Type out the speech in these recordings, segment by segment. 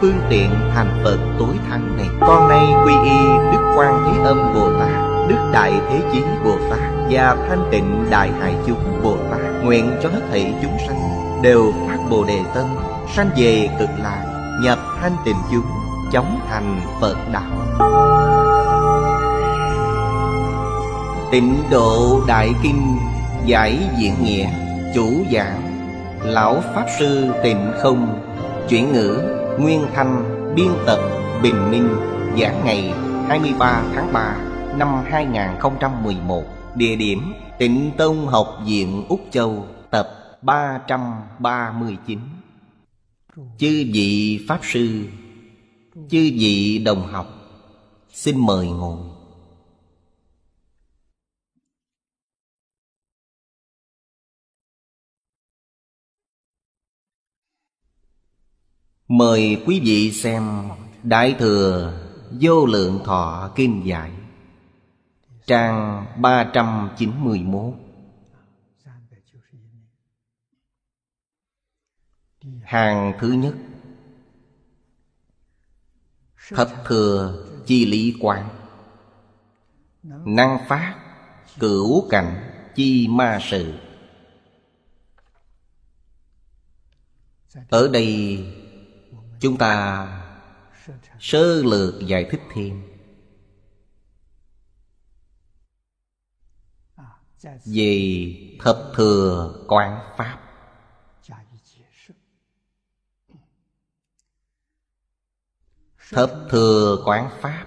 phương tiện thành Phật tối thắng này Con nay quy y Đức Quan Thế Âm Bồ Tát Đức Đại Thế Chí Bồ Tát Và Thanh Tịnh Đại Hải Chúng Bồ Tát Nguyện cho hết thị chúng sanh Đều phát Bồ Đề Tâm Sanh về cực lạc Nhập thanh tịnh chúng Chóng thành Phật Đạo Tịnh độ Đại Kinh Giải diễn Nghĩa Chủ giảng Lão Pháp Sư Tịnh Không Chuyển ngữ Nguyên Thanh Biên tập Bình Minh, Giảng ngày 23 tháng 3 năm 2011 Địa điểm Tịnh Tông Học viện Úc Châu Tập 339 Chư vị Pháp Sư Chư vị Đồng Học Xin mời ngồi Mời quý vị xem Đại Thừa Vô Lượng Thọ Kim Giải Trang 391 Hàng thứ nhất Thập Thừa Chi Lý Quán Năng Phát Cửu Cảnh Chi Ma Sự Ở đây chúng ta sơ lược giải thích thêm về thập thừa quán pháp thập thừa quán pháp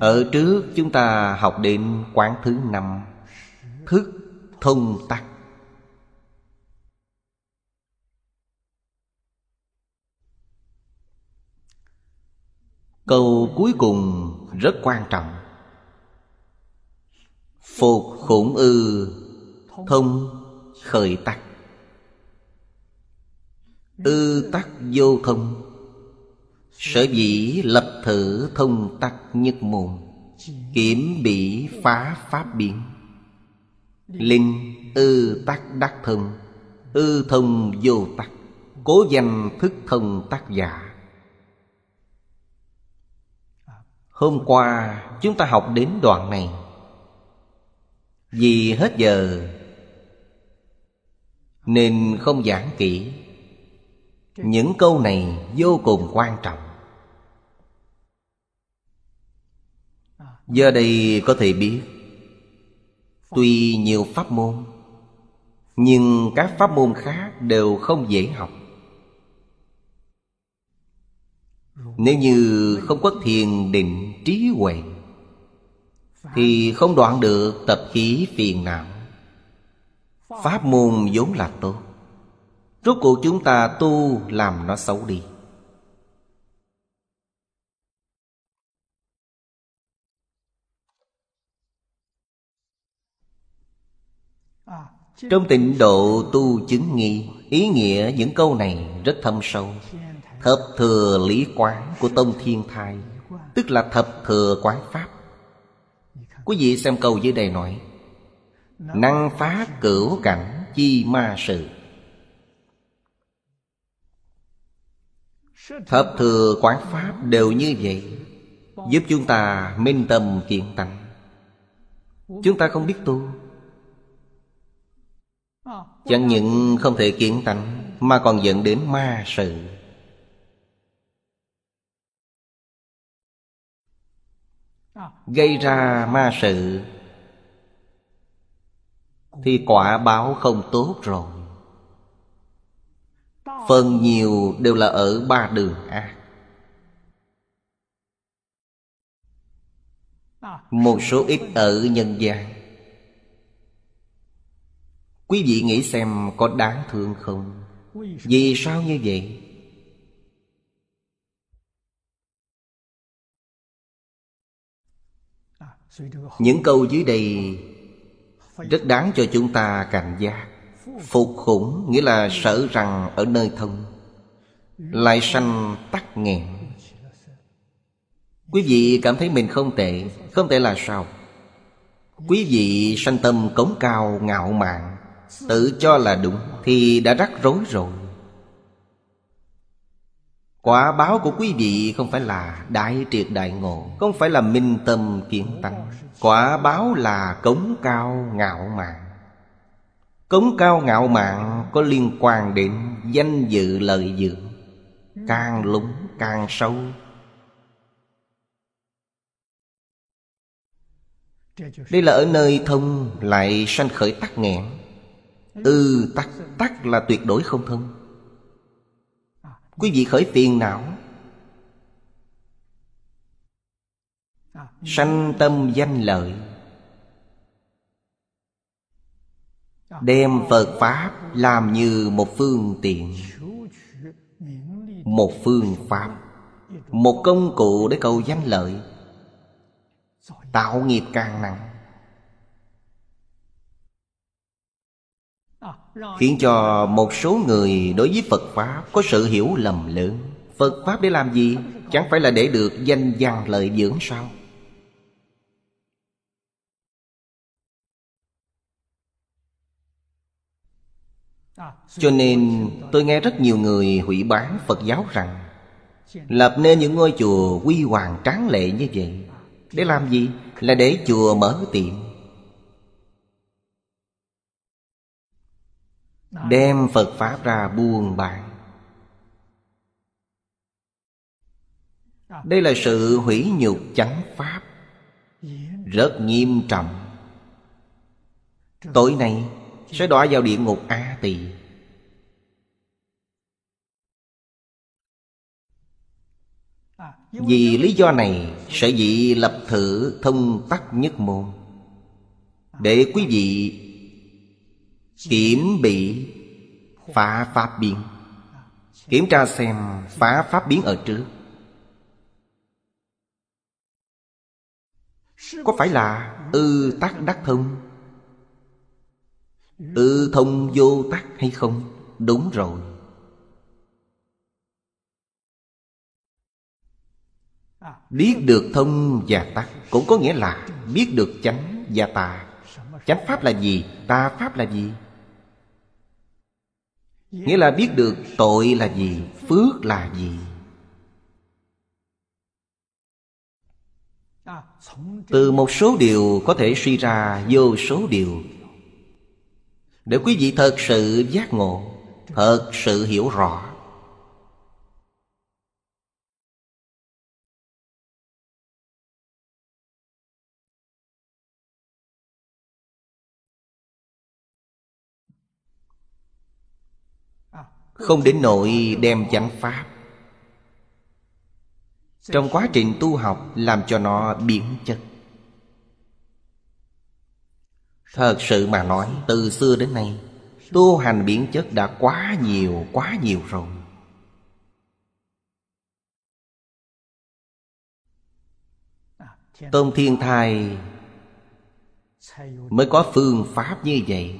ở trước chúng ta học đến quán thứ năm thức thông tắc câu cuối cùng rất quan trọng phục khủng ư thông khởi tắc ư tắc vô thông sở dĩ lập thử thông tắc nhất môn kiểm bị phá pháp biến linh ư tắc đắc thông ư thông vô tắc cố danh thức thông tác giả Hôm qua chúng ta học đến đoạn này Vì hết giờ Nên không giảng kỹ Những câu này vô cùng quan trọng Giờ đây có thể biết Tuy nhiều pháp môn Nhưng các pháp môn khác đều không dễ học Nếu như không có thiền định trí huệ Thì không đoạn được tập khí phiền não Pháp môn vốn là tốt Rốt cuộc chúng ta tu làm nó xấu đi Trong tịnh độ tu chứng nghi Ý nghĩa những câu này rất thâm sâu Thập thừa lý quán của Tông Thiên Thai Tức là thập thừa quán pháp Quý vị xem câu dưới đây nói Năng phá cửu cảnh chi ma sự Thập thừa quán pháp đều như vậy Giúp chúng ta minh tâm kiện tánh Chúng ta không biết tu Chẳng những không thể kiện tánh Mà còn dẫn đến ma sự gây ra ma sự thì quả báo không tốt rồi phần nhiều đều là ở ba đường ác một số ít ở nhân gian quý vị nghĩ xem có đáng thương không vì sao như vậy những câu dưới đây rất đáng cho chúng ta cảnh giác phục khủng nghĩa là sợ rằng ở nơi thông lại sanh tắc nghẹn quý vị cảm thấy mình không tệ không tệ là sao quý vị sanh tâm cống cao ngạo mạn tự cho là đúng thì đã rắc rối rồi Quả báo của quý vị không phải là đại triệt đại ngộ Không phải là minh tâm kiến tánh Quả báo là cống cao ngạo mạn Cống cao ngạo mạn có liên quan đến danh dự lợi dưỡng Càng lúng càng sâu Đây là ở nơi thông lại sanh khởi tắc nghẽn Ư ừ, tắc tắc là tuyệt đối không thông quý vị khởi phiền não sanh tâm danh lợi đem phật pháp làm như một phương tiện một phương pháp một công cụ để cầu danh lợi tạo nghiệp càng nặng khiến cho một số người đối với phật pháp có sự hiểu lầm lớn phật pháp để làm gì chẳng phải là để được danh văn lợi dưỡng sao cho nên tôi nghe rất nhiều người hủy bán phật giáo rằng lập nên những ngôi chùa quy hoàng tráng lệ như vậy để làm gì là để chùa mở tiệm đem phật pháp ra buôn bán đây là sự hủy nhục chánh pháp rất nghiêm trọng tối nay sẽ đọa vào địa ngục a tỳ à, vì lý do này sẽ dị lập thử thông tắc nhất môn à. để quý vị Kiểm bị phá pháp biến Kiểm tra xem phá pháp biến ở trước Có phải là ư ừ, tắc đắc thông ư ừ, thông vô tắc hay không Đúng rồi Biết được thông và tắc Cũng có nghĩa là biết được chánh và tà Chánh pháp là gì? Tà pháp là gì? Nghĩa là biết được tội là gì, phước là gì Từ một số điều có thể suy ra vô số điều Để quý vị thật sự giác ngộ Thật sự hiểu rõ Không đến nội đem chánh pháp Trong quá trình tu học Làm cho nó biến chất Thật sự mà nói Từ xưa đến nay Tu hành biến chất đã quá nhiều Quá nhiều rồi Tôn Thiên Thai Mới có phương pháp như vậy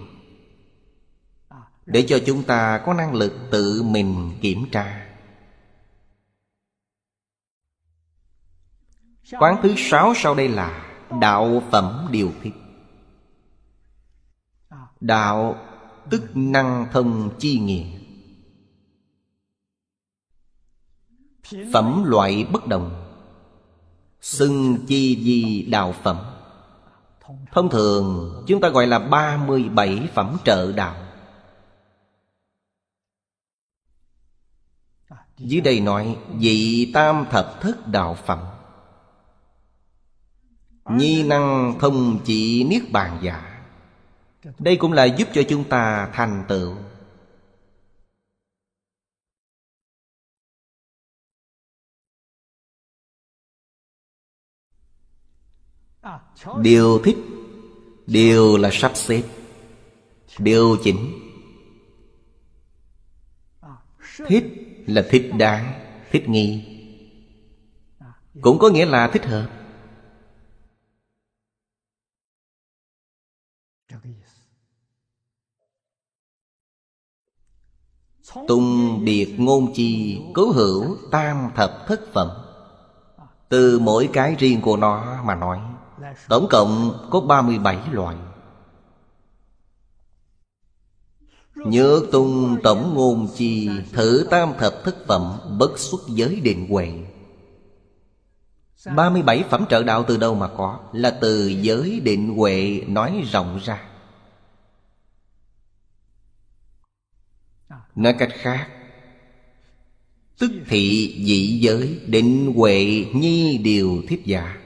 để cho chúng ta có năng lực tự mình kiểm tra quán thứ sáu sau đây là đạo phẩm điều thiết đạo tức năng thân chi nghĩa phẩm loại bất đồng xưng chi di đạo phẩm thông thường chúng ta gọi là ba mươi bảy phẩm trợ đạo dưới đây nói vị tam thập thất đạo phẩm nhi năng thông chỉ niết bàn giả đây cũng là giúp cho chúng ta thành tựu điều thích điều là sắp xếp điều chỉnh thích là thích đáng thích nghi cũng có nghĩa là thích hợp Tùng biệt ngôn chi Cứu hữu tam thập thất phẩm Từ mỗi cái riêng của nó mà nói Tổng cộng có 37 loại Nhớ tung tổng ngôn chi Thử tam thập thức phẩm Bất xuất giới định huệ 37 phẩm trợ đạo từ đâu mà có Là từ giới định huệ nói rộng ra Nói cách khác Tức thị dị giới định huệ nhi điều thiết giả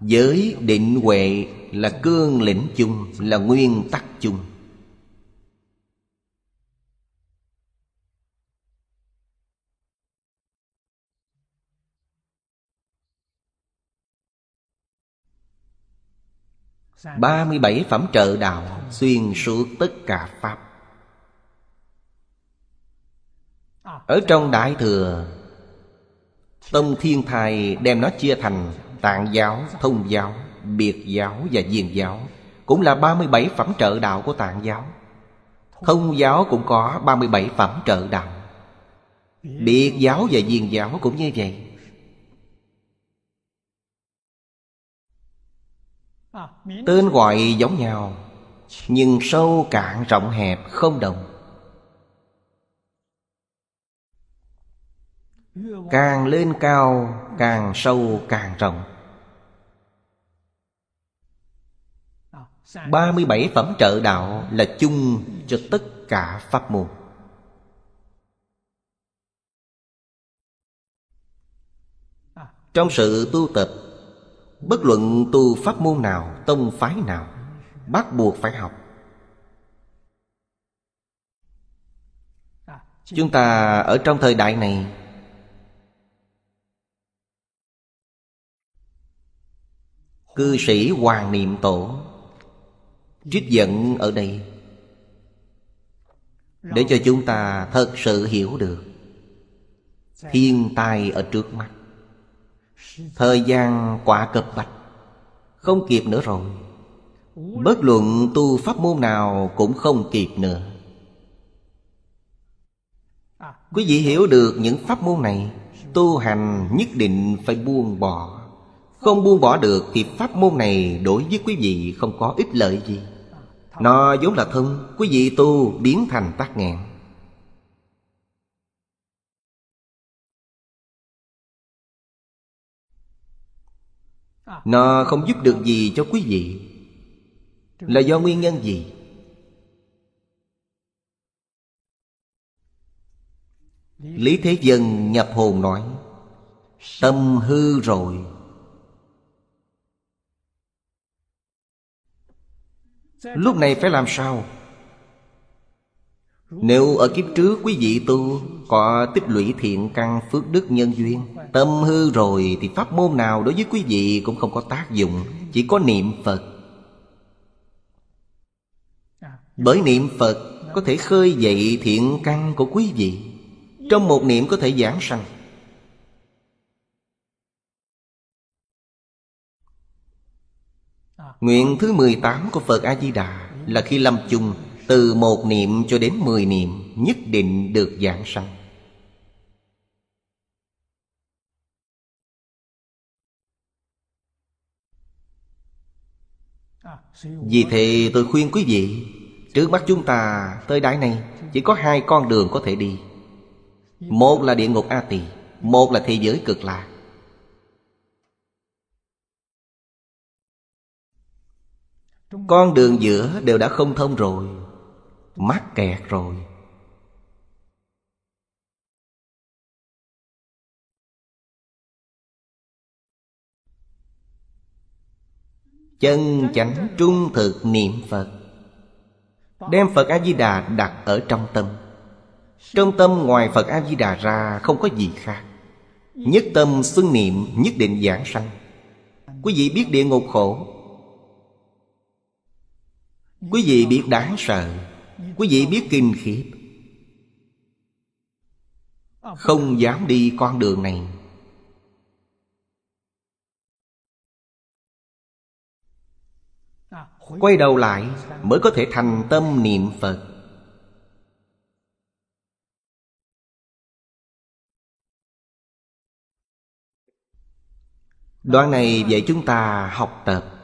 Giới định huệ là cương lĩnh chung là nguyên tắc chung ba mươi bảy phẩm trợ đạo xuyên suốt tất cả pháp ở trong đại thừa tông thiên thai đem nó chia thành tạng giáo thông giáo biệt giáo và diền giáo cũng là 37 phẩm trợ đạo của tạng giáo không giáo cũng có 37 phẩm trợ đạo biệt giáo và diền giáo cũng như vậy tên gọi giống nhau nhưng sâu cạn rộng hẹp không đồng càng lên cao càng sâu càng rộng 37 phẩm trợ đạo là chung cho tất cả pháp môn Trong sự tu tập Bất luận tu pháp môn nào, tông phái nào Bắt buộc phải học Chúng ta ở trong thời đại này Cư sĩ Hoàng Niệm Tổ Trích dẫn ở đây Để cho chúng ta thật sự hiểu được Thiên tai ở trước mắt Thời gian quả cập bạch Không kịp nữa rồi Bất luận tu pháp môn nào cũng không kịp nữa Quý vị hiểu được những pháp môn này Tu hành nhất định phải buông bỏ không buông bỏ được thì pháp môn này đối với quý vị không có ích lợi gì Nó vốn là thân, quý vị tu biến thành tác nghẹn Nó không giúp được gì cho quý vị Là do nguyên nhân gì? Lý Thế Dân nhập hồn nói Tâm hư rồi Lúc này phải làm sao Nếu ở kiếp trước quý vị tu Có tích lũy thiện căn phước đức nhân duyên Tâm hư rồi thì pháp môn nào đối với quý vị cũng không có tác dụng Chỉ có niệm Phật Bởi niệm Phật có thể khơi dậy thiện căn của quý vị Trong một niệm có thể giảng sanh Nguyện thứ 18 của Phật A-di-đà Là khi lâm chung Từ một niệm cho đến mười niệm Nhất định được giảng sanh Vì thế tôi khuyên quý vị Trước mắt chúng ta tới đáy này Chỉ có hai con đường có thể đi Một là địa ngục A Tỳ Một là thế giới cực lạc Con đường giữa đều đã không thông rồi Mắc kẹt rồi Chân chánh trung thực niệm Phật Đem Phật A-di-đà đặt ở trong tâm Trong tâm ngoài Phật A-di-đà ra không có gì khác Nhất tâm xuân niệm nhất định giảng sanh Quý vị biết địa ngục khổ Quý vị biết đáng sợ Quý vị biết kinh khiếp Không dám đi con đường này Quay đầu lại mới có thể thành tâm niệm Phật Đoạn này dạy chúng ta học tập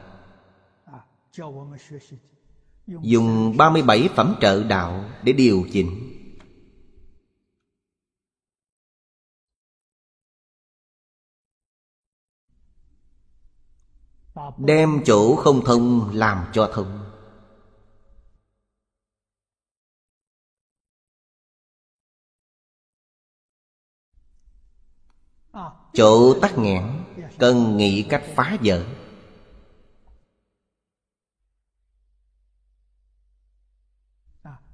Dùng 37 phẩm trợ đạo để điều chỉnh Đem chỗ không thông làm cho thông Chỗ tắc nghẽn Cần nghĩ cách phá vỡ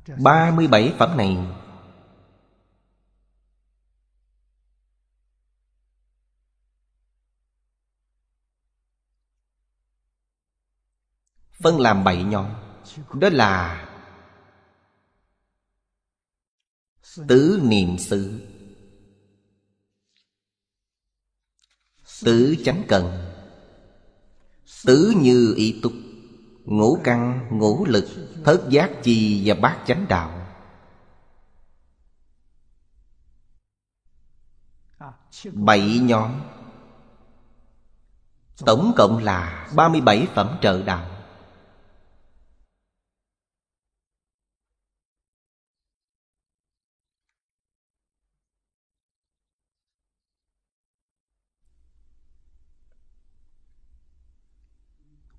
37 phẩm này Phân làm 7 nhóm Đó là Tứ niệm xứ, Tứ chánh cần Tứ như ý túc ngũ căn ngũ lực thất giác chi và bát chánh đạo bảy nhóm tổng cộng là ba mươi bảy phẩm trợ đạo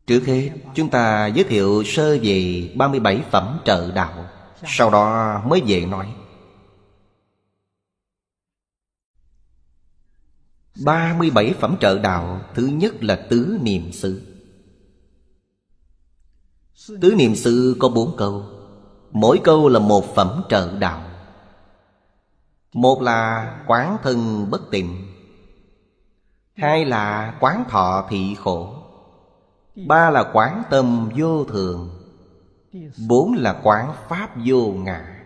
Trước hết chúng ta giới thiệu sơ về 37 phẩm trợ đạo Sau đó mới về nói 37 phẩm trợ đạo Thứ nhất là tứ niệm xứ Tứ niệm xứ có bốn câu Mỗi câu là một phẩm trợ đạo Một là quán thân bất tịnh Hai là quán thọ thị khổ ba là quán tâm vô thường bốn là quán pháp vô ngã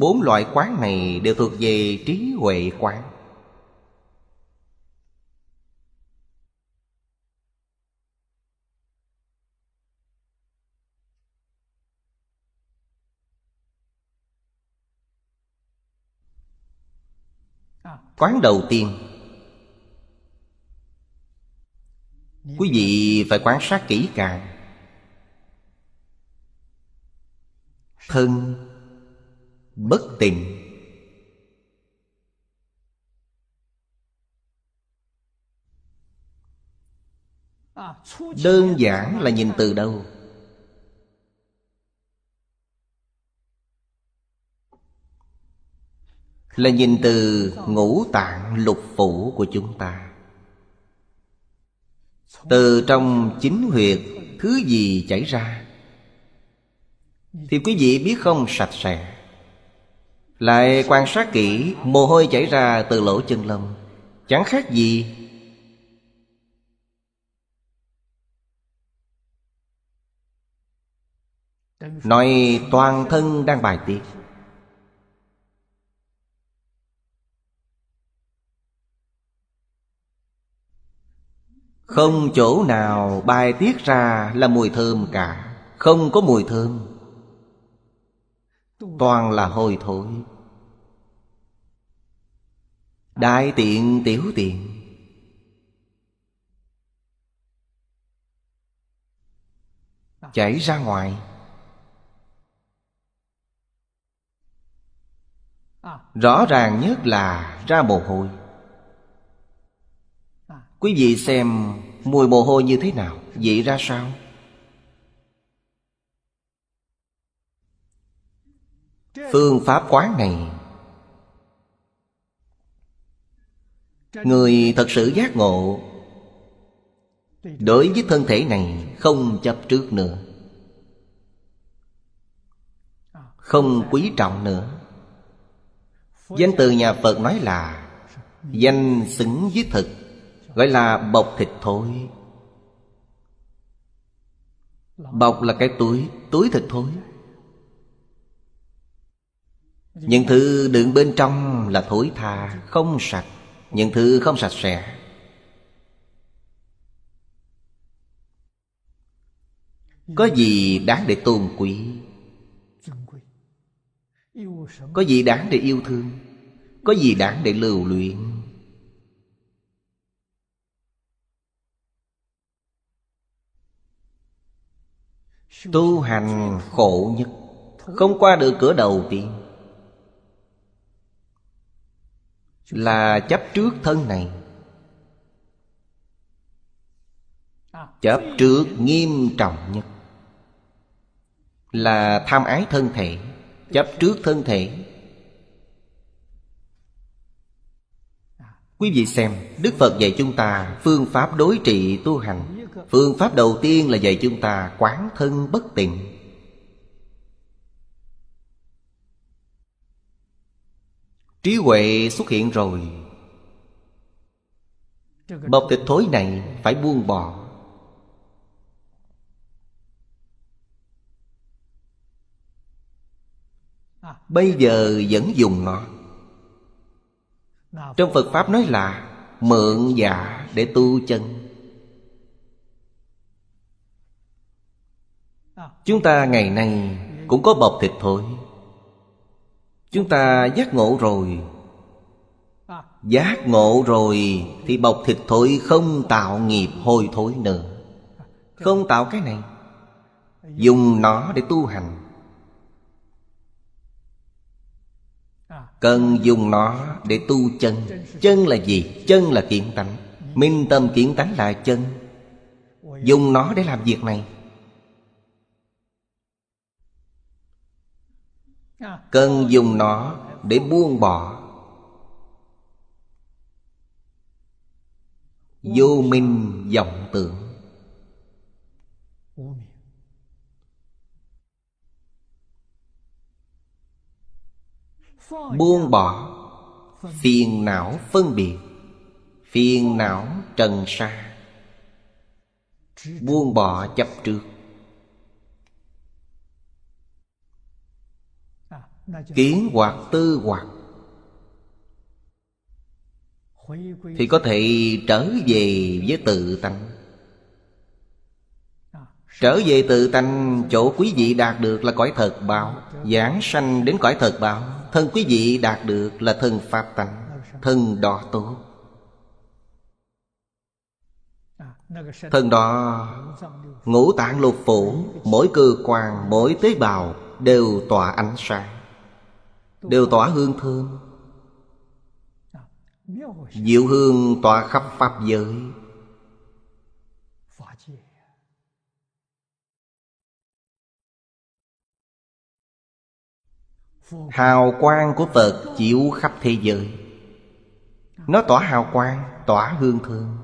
bốn loại quán này đều thuộc về trí huệ quán quán đầu tiên quý vị phải quan sát kỹ càng thân bất tình à, đơn giản là nhìn từ đâu là nhìn từ ngũ tạng lục phủ của chúng ta từ trong chính huyệt thứ gì chảy ra thì quý vị biết không sạch sẽ lại quan sát kỹ mồ hôi chảy ra từ lỗ chân lông chẳng khác gì nói toàn thân đang bài tiết Không chỗ nào bài tiết ra là mùi thơm cả Không có mùi thơm Toàn là hôi thối Đại tiện tiểu tiện Chảy ra ngoài Rõ ràng nhất là ra mồ hôi Quý vị xem mùi mồ hôi như thế nào Vậy ra sao Phương pháp quán này Người thật sự giác ngộ Đối với thân thể này không chấp trước nữa Không quý trọng nữa Danh từ nhà Phật nói là Danh xứng với thực gọi là bọc thịt thối, bọc là cái túi túi thịt thối. những thứ đựng bên trong là thối tha không sạch những thứ không sạch sẽ có gì đáng để tôn quý có gì đáng để yêu thương có gì đáng để lưu luyện tu hành khổ nhất không qua được cửa đầu tiên là chấp trước thân này chấp trước nghiêm trọng nhất là tham ái thân thể chấp trước thân thể quý vị xem đức phật dạy chúng ta phương pháp đối trị tu hành Phương pháp đầu tiên là dạy chúng ta quán thân bất tịnh Trí huệ xuất hiện rồi Bọc tịch thối này phải buông bỏ Bây giờ vẫn dùng nó Trong Phật Pháp nói là Mượn giả để tu chân chúng ta ngày nay cũng có bọc thịt thôi chúng ta giác ngộ rồi giác ngộ rồi thì bọc thịt thối không tạo nghiệp hồi thối nữa không tạo cái này dùng nó để tu hành cần dùng nó để tu chân chân là gì chân là kiện tánh minh tâm kiện tánh là chân dùng nó để làm việc này cần dùng nó để buông bỏ vô minh vọng tưởng buông bỏ phiền não phân biệt phiền não trần sa buông bỏ chấp trước kiến hoặc tư hoặc thì có thể trở về với tự tánh trở về tự tánh chỗ quý vị đạt được là cõi thật báo giảng sanh đến cõi thật báo thân quý vị đạt được là thân pháp tánh thân đỏ tốt thân đó ngũ tạng lục phủ mỗi cơ quan mỗi tế bào đều tỏa ánh sáng đều tỏa hương thơm diệu hương tỏa khắp pháp giới hào quang của phật chiếu khắp thế giới nó tỏa hào quang tỏa hương thơm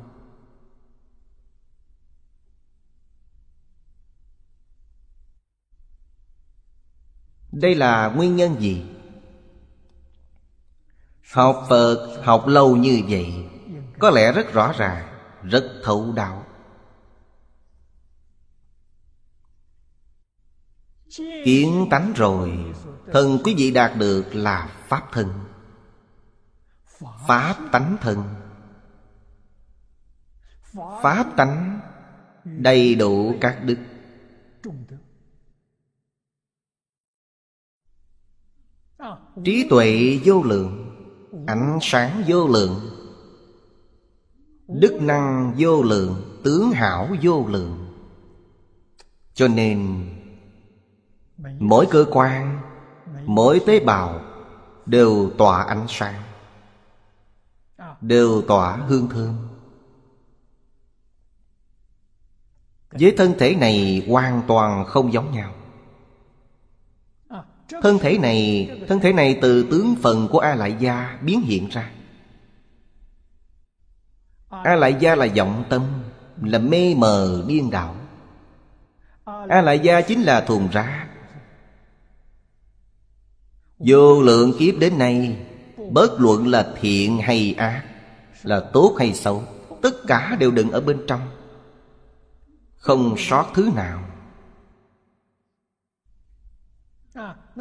đây là nguyên nhân gì Học Phật học lâu như vậy Có lẽ rất rõ ràng Rất thấu đạo Kiến tánh rồi Thân quý vị đạt được là Pháp thân Pháp tánh thân Pháp tánh Đầy đủ các đức Trí tuệ vô lượng ánh sáng vô lượng đức năng vô lượng tướng hảo vô lượng cho nên mỗi cơ quan mỗi tế bào đều tỏa ánh sáng đều tỏa hương thơm với thân thể này hoàn toàn không giống nhau Thân thể này Thân thể này từ tướng phần của A Lại Gia biến hiện ra A Lại Gia là vọng tâm Là mê mờ điên đạo A Lại Gia chính là thùng ra Vô lượng kiếp đến nay Bớt luận là thiện hay ác Là tốt hay xấu Tất cả đều đựng ở bên trong Không sót thứ nào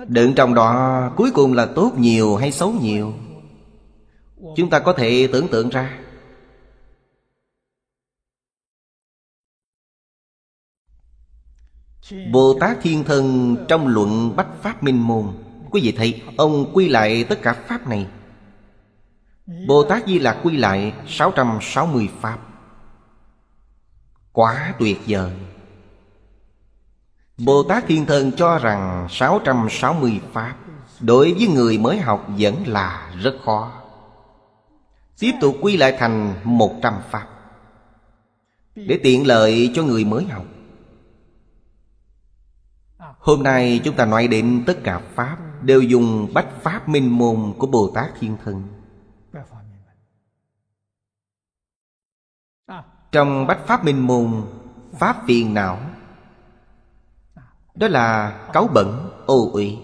Đựng trong đó cuối cùng là tốt nhiều hay xấu nhiều Chúng ta có thể tưởng tượng ra Bồ Tát Thiên Thân trong luận Bách Pháp Minh Môn Quý vị thấy ông quy lại tất cả Pháp này Bồ Tát Di Lạc quy lại 660 Pháp Quá tuyệt vời Bồ Tát Thiên Thân cho rằng 660 Pháp Đối với người mới học vẫn là rất khó Tiếp tục quy lại thành 100 Pháp Để tiện lợi cho người mới học Hôm nay chúng ta nói đến tất cả Pháp Đều dùng bách Pháp minh môn của Bồ Tát Thiên Thân Trong bách Pháp minh môn Pháp phiền não đó là cáu bẩn, ô uy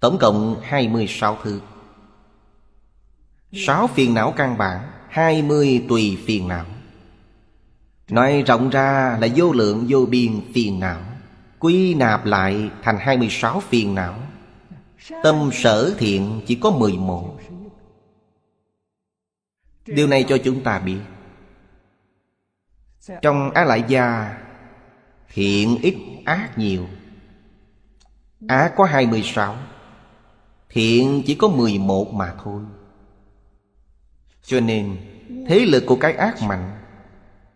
Tổng cộng 26 thứ sáu phiền não căn bản 20 tùy phiền não Nói rộng ra là vô lượng vô biên phiền não Quy nạp lại thành 26 phiền não Tâm sở thiện chỉ có 11 Điều này cho chúng ta biết Trong A Lại Gia Thiện ít ác nhiều Ác có 26 Thiện chỉ có 11 mà thôi Cho nên Thế lực của cái ác mạnh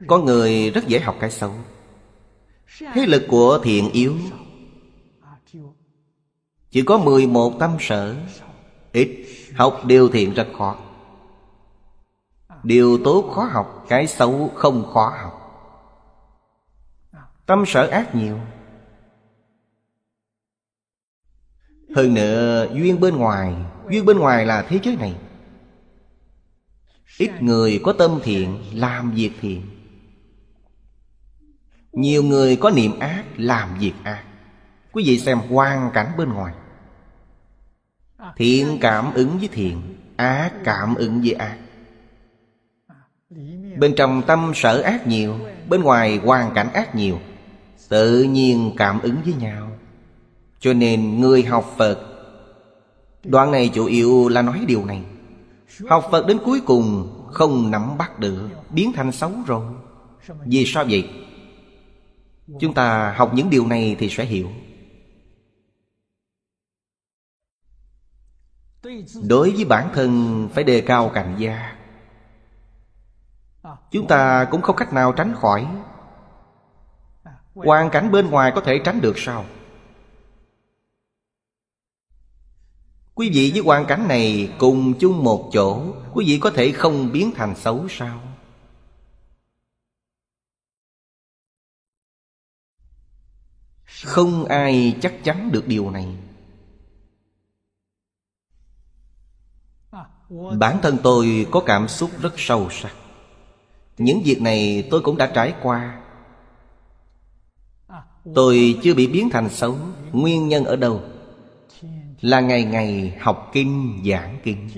Có người rất dễ học cái xấu Thế lực của thiện yếu Chỉ có 11 tâm sở Ít Học điều thiện rất khó Điều tốt khó học Cái xấu không khó học Tâm sở ác nhiều Hơn nữa duyên bên ngoài Duyên bên ngoài là thế giới này Ít người có tâm thiện Làm việc thiện Nhiều người có niệm ác Làm việc ác Quý vị xem hoàn cảnh bên ngoài Thiện cảm ứng với thiện Ác cảm ứng với ác Bên trong tâm sở ác nhiều Bên ngoài hoàn cảnh ác nhiều tự nhiên cảm ứng với nhau cho nên người học phật đoạn này chủ yếu là nói điều này học phật đến cuối cùng không nắm bắt được biến thành xấu rồi vì sao vậy chúng ta học những điều này thì sẽ hiểu đối với bản thân phải đề cao cảnh giác chúng ta cũng không cách nào tránh khỏi hoàn cảnh bên ngoài có thể tránh được sao quý vị với hoàn cảnh này cùng chung một chỗ quý vị có thể không biến thành xấu sao không ai chắc chắn được điều này bản thân tôi có cảm xúc rất sâu sắc những việc này tôi cũng đã trải qua Tôi chưa bị biến thành xấu Nguyên nhân ở đâu Là ngày ngày học kinh giảng kinh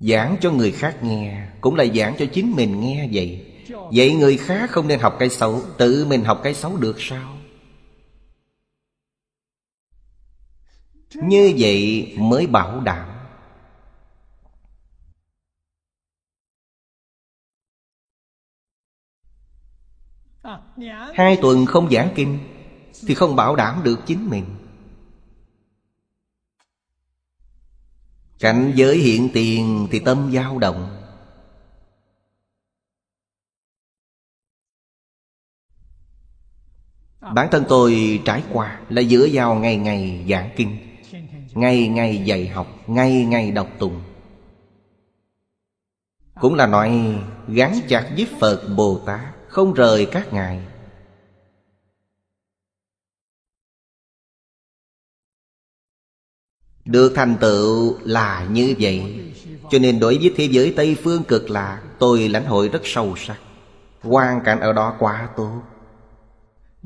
Giảng cho người khác nghe Cũng là giảng cho chính mình nghe vậy Vậy người khác không nên học cái xấu Tự mình học cái xấu được sao Như vậy mới bảo đảm hai tuần không giảng kinh thì không bảo đảm được chính mình cảnh giới hiện tiền thì tâm dao động bản thân tôi trải qua là dựa vào ngày ngày giảng kinh ngày ngày dạy học ngày ngày đọc tụng cũng là nói gắn chặt với phật bồ tát không rời các ngài được thành tựu là như vậy cho nên đối với thế giới tây phương cực lạ tôi lãnh hội rất sâu sắc quan cảnh ở đó quá tốt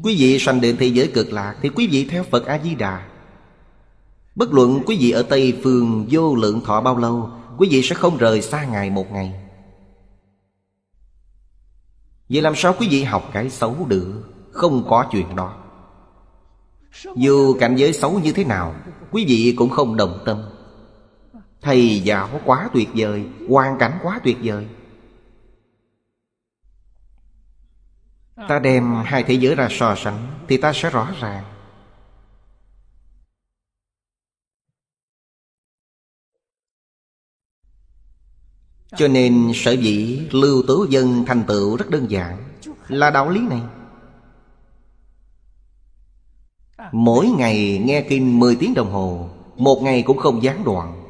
quý vị sanh đến thế giới cực lạc thì quý vị theo phật a di đà bất luận quý vị ở tây phương vô lượng thọ bao lâu quý vị sẽ không rời xa ngài một ngày Vậy làm sao quý vị học cái xấu được Không có chuyện đó Dù cảnh giới xấu như thế nào Quý vị cũng không đồng tâm Thầy giáo quá tuyệt vời Hoàn cảnh quá tuyệt vời Ta đem hai thế giới ra so sánh Thì ta sẽ rõ ràng Cho nên sở dĩ lưu tố dân thành tựu rất đơn giản Là đạo lý này Mỗi ngày nghe kinh 10 tiếng đồng hồ Một ngày cũng không gián đoạn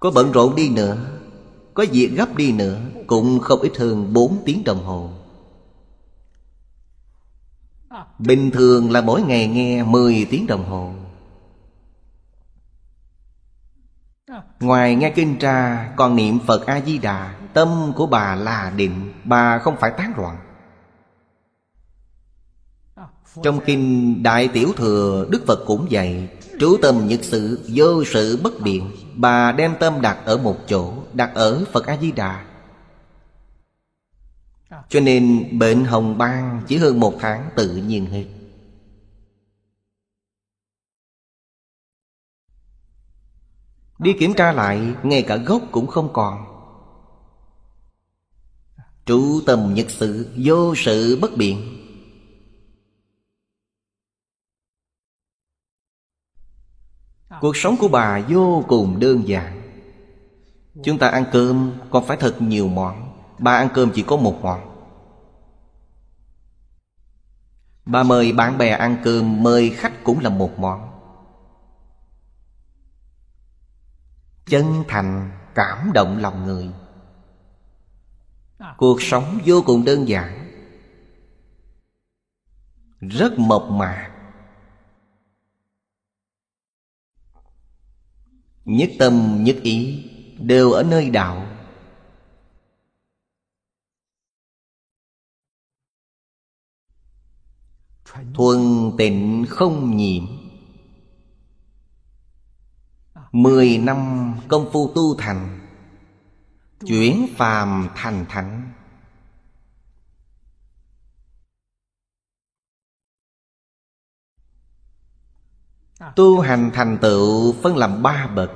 Có bận rộn đi nữa Có việc gấp đi nữa Cũng không ít hơn 4 tiếng đồng hồ Bình thường là mỗi ngày nghe 10 tiếng đồng hồ Ngoài nghe kinh tra còn niệm Phật A-di-đà Tâm của bà là định Bà không phải tán loạn Trong kinh Đại Tiểu Thừa Đức Phật cũng dạy Trú tâm nhật sự vô sự bất biện Bà đem tâm đặt ở một chỗ Đặt ở Phật A-di-đà Cho nên bệnh hồng ban chỉ hơn một tháng tự nhiên hết Đi kiểm tra lại Ngay cả gốc cũng không còn Trụ tâm nhật sự Vô sự bất biện Cuộc sống của bà vô cùng đơn giản Chúng ta ăn cơm còn phải thật nhiều món Bà ăn cơm chỉ có một món Bà mời bạn bè ăn cơm Mời khách cũng là một món chân thành cảm động lòng người cuộc sống vô cùng đơn giản rất mộc mạc nhất tâm nhất ý đều ở nơi đạo thuần tịnh không nhiễm Mười năm công phu tu thành Chuyển phàm thành thánh Tu hành thành tựu phân làm ba bậc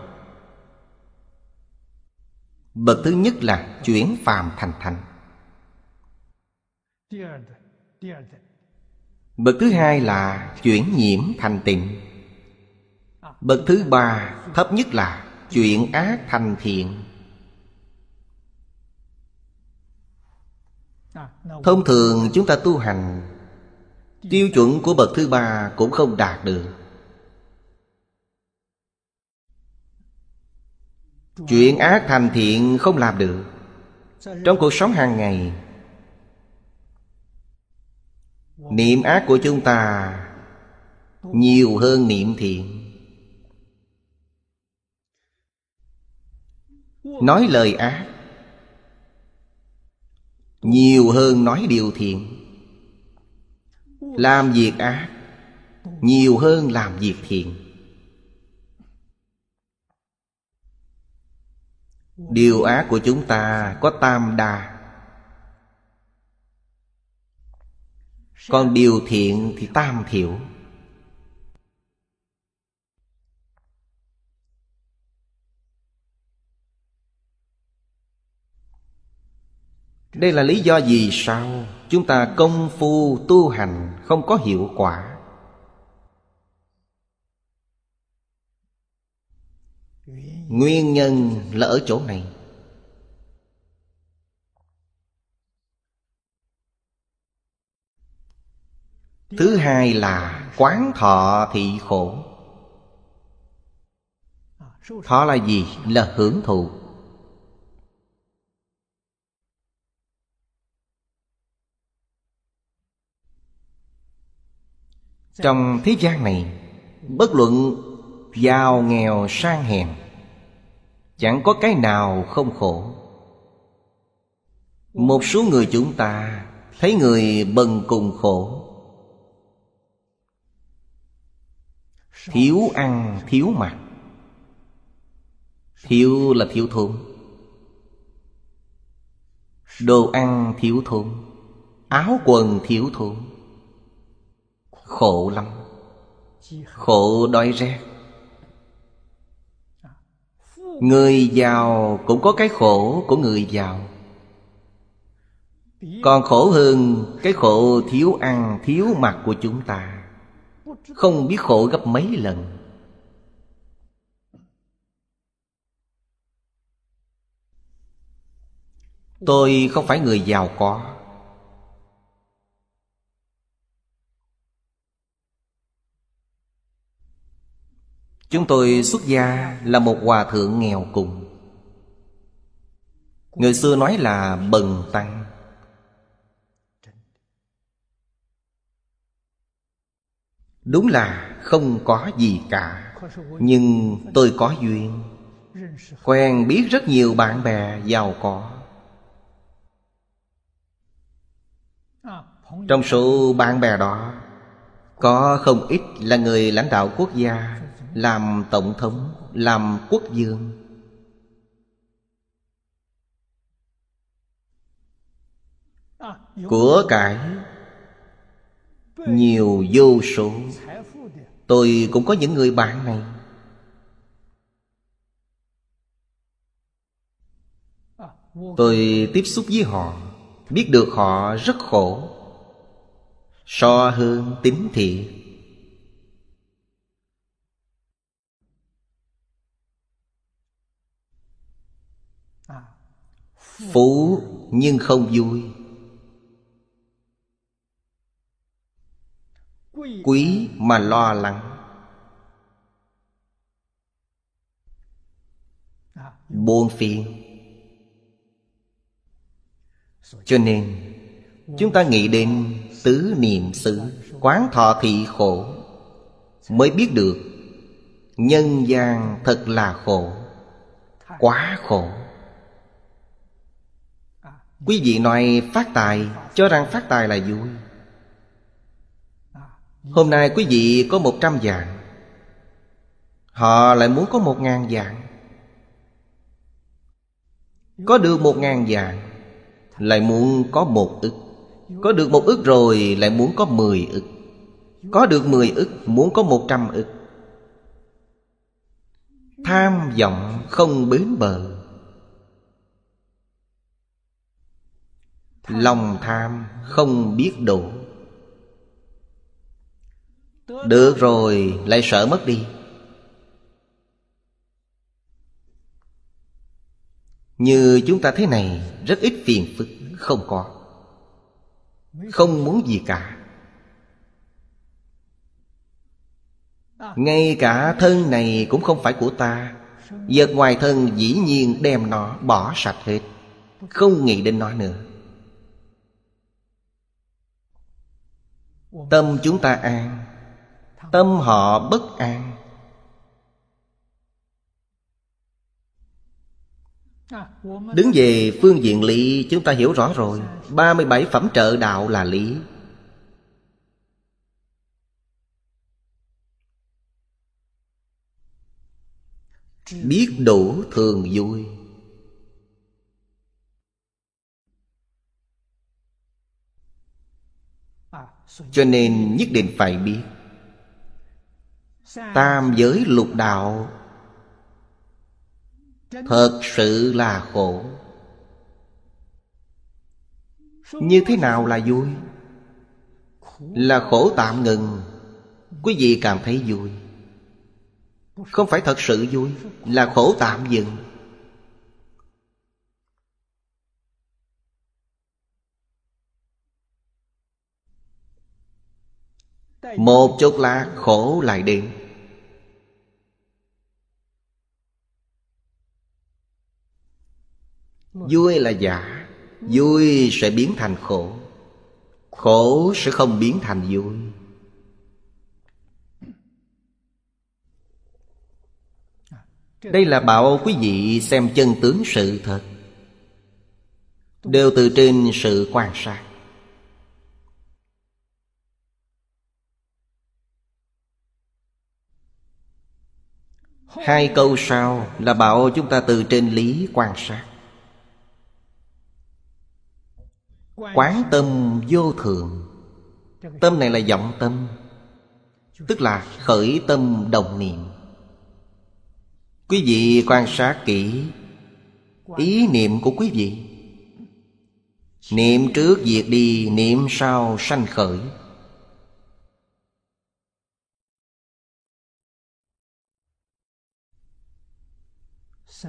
Bậc thứ nhất là chuyển phàm thành thánh Bậc thứ hai là chuyển nhiễm thành tịnh Bậc thứ ba thấp nhất là Chuyện ác thành thiện Thông thường chúng ta tu hành Tiêu chuẩn của bậc thứ ba cũng không đạt được Chuyện ác thành thiện không làm được Trong cuộc sống hàng ngày Niệm ác của chúng ta Nhiều hơn niệm thiện nói lời ác nhiều hơn nói điều thiện làm việc ác nhiều hơn làm việc thiện điều ác của chúng ta có tam đa còn điều thiện thì tam thiểu đây là lý do gì sao chúng ta công phu tu hành không có hiệu quả nguyên nhân là ở chỗ này thứ hai là quán thọ thị khổ thọ là gì là hưởng thụ Trong thế gian này Bất luận giàu nghèo sang hèn Chẳng có cái nào không khổ Một số người chúng ta Thấy người bần cùng khổ Thiếu ăn thiếu mặc Thiếu là thiếu thốn Đồ ăn thiếu thốn Áo quần thiếu thốn khổ lắm khổ đói rét người giàu cũng có cái khổ của người giàu còn khổ hơn cái khổ thiếu ăn thiếu mặc của chúng ta không biết khổ gấp mấy lần tôi không phải người giàu có Chúng tôi xuất gia là một hòa thượng nghèo cùng Người xưa nói là bần tăng Đúng là không có gì cả Nhưng tôi có duyên Quen biết rất nhiều bạn bè giàu có Trong số bạn bè đó Có không ít là người lãnh đạo quốc gia làm tổng thống làm quốc vương của cải nhiều vô số tôi cũng có những người bạn này tôi tiếp xúc với họ biết được họ rất khổ so hơn tính thiện phú nhưng không vui quý mà lo lắng buồn phiền cho nên chúng ta nghĩ đến tứ niệm xứ quán thọ thị khổ mới biết được nhân gian thật là khổ quá khổ Quý vị nói phát tài Cho rằng phát tài là vui Hôm nay quý vị có một trăm vạn Họ lại muốn có một ngàn vàng Có được một ngàn vàng Lại muốn có một ức Có được một ức rồi Lại muốn có mười ức Có được mười ức Muốn có một trăm ức Tham vọng không bến bờ lòng tham không biết đủ được rồi lại sợ mất đi Như chúng ta thế này Rất ít phiền phức Không có Không muốn gì cả Ngay cả thân này cũng không phải của ta Vật ngoài thân dĩ nhiên đem nó bỏ sạch hết Không nghĩ đến nó nữa Tâm chúng ta an Tâm họ bất an Đứng về phương diện lý chúng ta hiểu rõ rồi ba mươi bảy phẩm trợ đạo là lý Biết đủ thường vui Cho nên nhất định phải biết Tam giới lục đạo Thật sự là khổ Như thế nào là vui? Là khổ tạm ngừng Quý vị cảm thấy vui Không phải thật sự vui Là khổ tạm dừng Một chút là khổ lại đến Vui là giả Vui sẽ biến thành khổ Khổ sẽ không biến thành vui Đây là bảo quý vị xem chân tướng sự thật Đều từ trên sự quan sát Hai câu sau là bảo chúng ta từ trên lý quan sát Quán tâm vô thường Tâm này là vọng tâm Tức là khởi tâm đồng niệm Quý vị quan sát kỹ Ý niệm của quý vị Niệm trước việc đi Niệm sau sanh khởi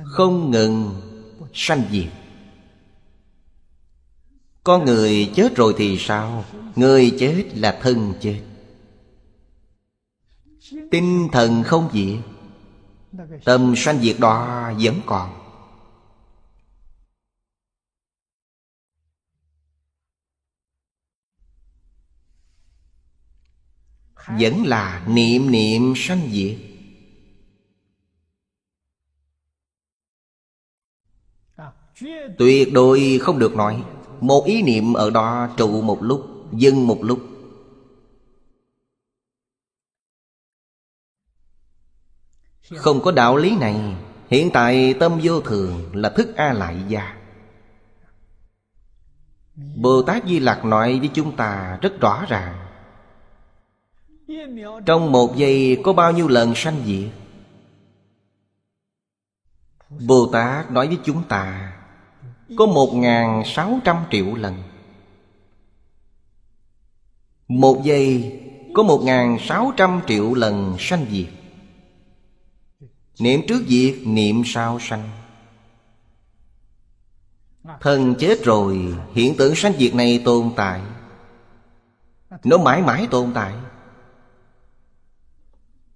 không ngừng sanh diệt con người chết rồi thì sao người chết là thân chết tinh thần không diệt tâm sanh diệt đó vẫn còn vẫn là niệm niệm sanh diệt Tuyệt đối không được nói Một ý niệm ở đó trụ một lúc Dừng một lúc Không có đạo lý này Hiện tại tâm vô thường là thức A lại gia Bồ Tát Di Lặc nói với chúng ta rất rõ ràng Trong một giây có bao nhiêu lần sanh diệt Bồ Tát nói với chúng ta có một ngàn sáu trăm triệu lần Một giây có một ngàn sáu trăm triệu lần sanh diệt Niệm trước diệt niệm sau sanh Thân chết rồi Hiện tượng sanh diệt này tồn tại Nó mãi mãi tồn tại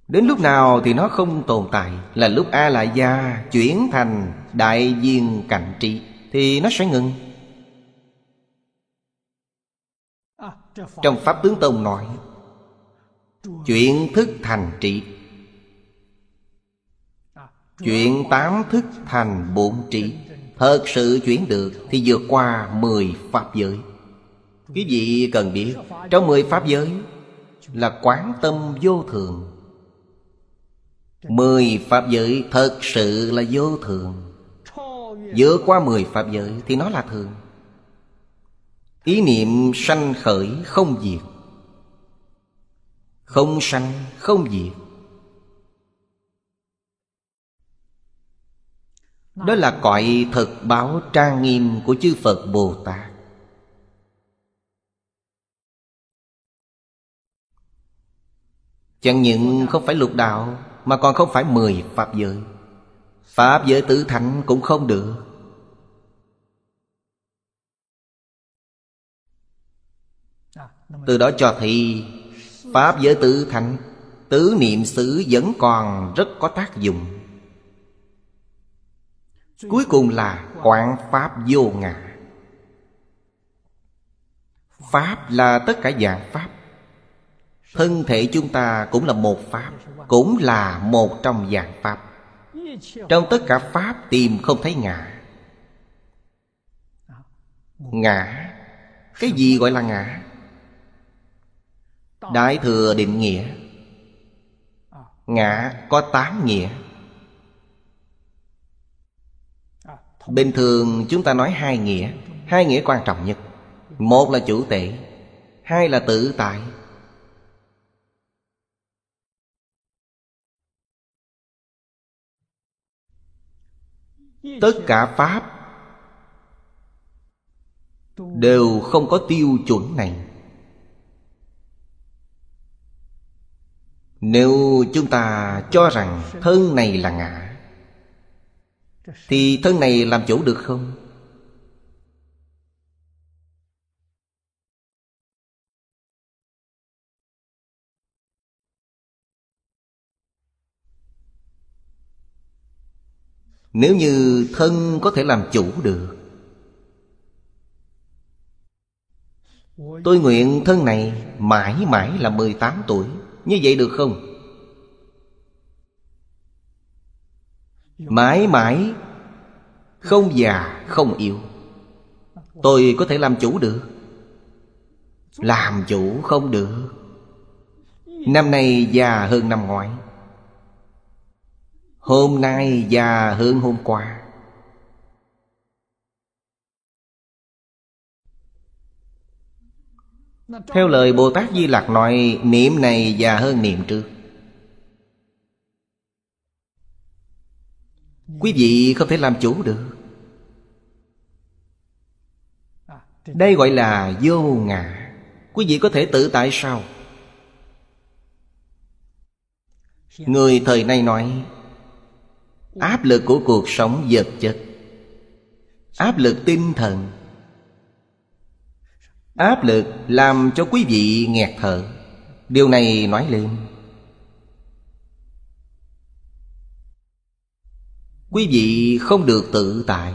Đến lúc nào thì nó không tồn tại Là lúc A-lại-gia chuyển thành đại viên cảnh trị thì nó sẽ ngừng trong pháp tướng tông nói chuyện thức thành trị chuyện tám thức thành bổn trị thật sự chuyển được thì vượt qua mười pháp giới quý vị cần biết trong mười pháp giới là quán tâm vô thường mười pháp giới thật sự là vô thường vượt qua mười pháp giới thì nó là thường ý niệm sanh khởi không diệt không sanh không diệt đó là cõi thực báo trang nghiêm của chư phật bồ tát chẳng những không phải lục đạo mà còn không phải mười pháp giới Pháp giới tứ thánh cũng không được Từ đó cho thì Pháp giới tứ thánh Tứ niệm xứ vẫn còn rất có tác dụng Cuối cùng là quảng Pháp vô ngã Pháp là tất cả dạng Pháp Thân thể chúng ta cũng là một Pháp Cũng là một trong dạng Pháp trong tất cả pháp tìm không thấy ngã ngã cái gì gọi là ngã đại thừa định nghĩa ngã có tám nghĩa bình thường chúng ta nói hai nghĩa hai nghĩa quan trọng nhất một là chủ tể hai là tự tại tất cả pháp đều không có tiêu chuẩn này nếu chúng ta cho rằng thân này là ngã thì thân này làm chủ được không nếu như thân có thể làm chủ được Tôi nguyện thân này mãi mãi là 18 tuổi Như vậy được không? Mãi mãi Không già không yếu Tôi có thể làm chủ được Làm chủ không được Năm nay già hơn năm ngoái hôm nay già hơn hôm qua theo lời bồ tát di lặc nói niệm này già hơn niệm trước quý vị không thể làm chủ được đây gọi là vô ngã quý vị có thể tự tại sao người thời nay nói áp lực của cuộc sống vật chất áp lực tinh thần áp lực làm cho quý vị nghẹt thở điều này nói lên quý vị không được tự tại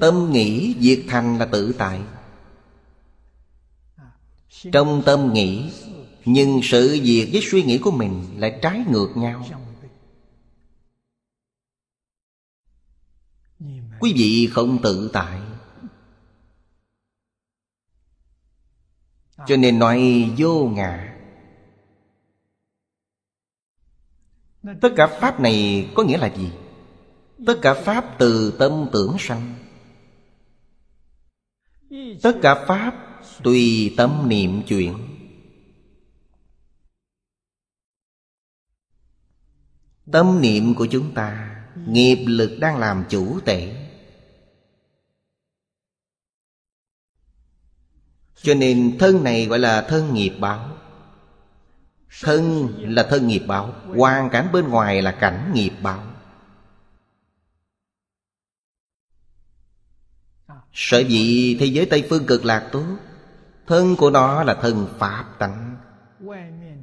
Tâm nghĩ diệt thành là tự tại Trong tâm nghĩ Nhưng sự việc với suy nghĩ của mình Lại trái ngược nhau Quý vị không tự tại Cho nên nói vô ngã Tất cả Pháp này có nghĩa là gì? tất cả pháp từ tâm tưởng sanh tất cả pháp tùy tâm niệm chuyển tâm niệm của chúng ta nghiệp lực đang làm chủ tể Cho nên thân này gọi là thân nghiệp báo Thân là thân nghiệp báo Hoàn cảnh bên ngoài là cảnh nghiệp báo Sở dĩ thế giới Tây Phương cực lạc tốt Thân của nó là thân Pháp tánh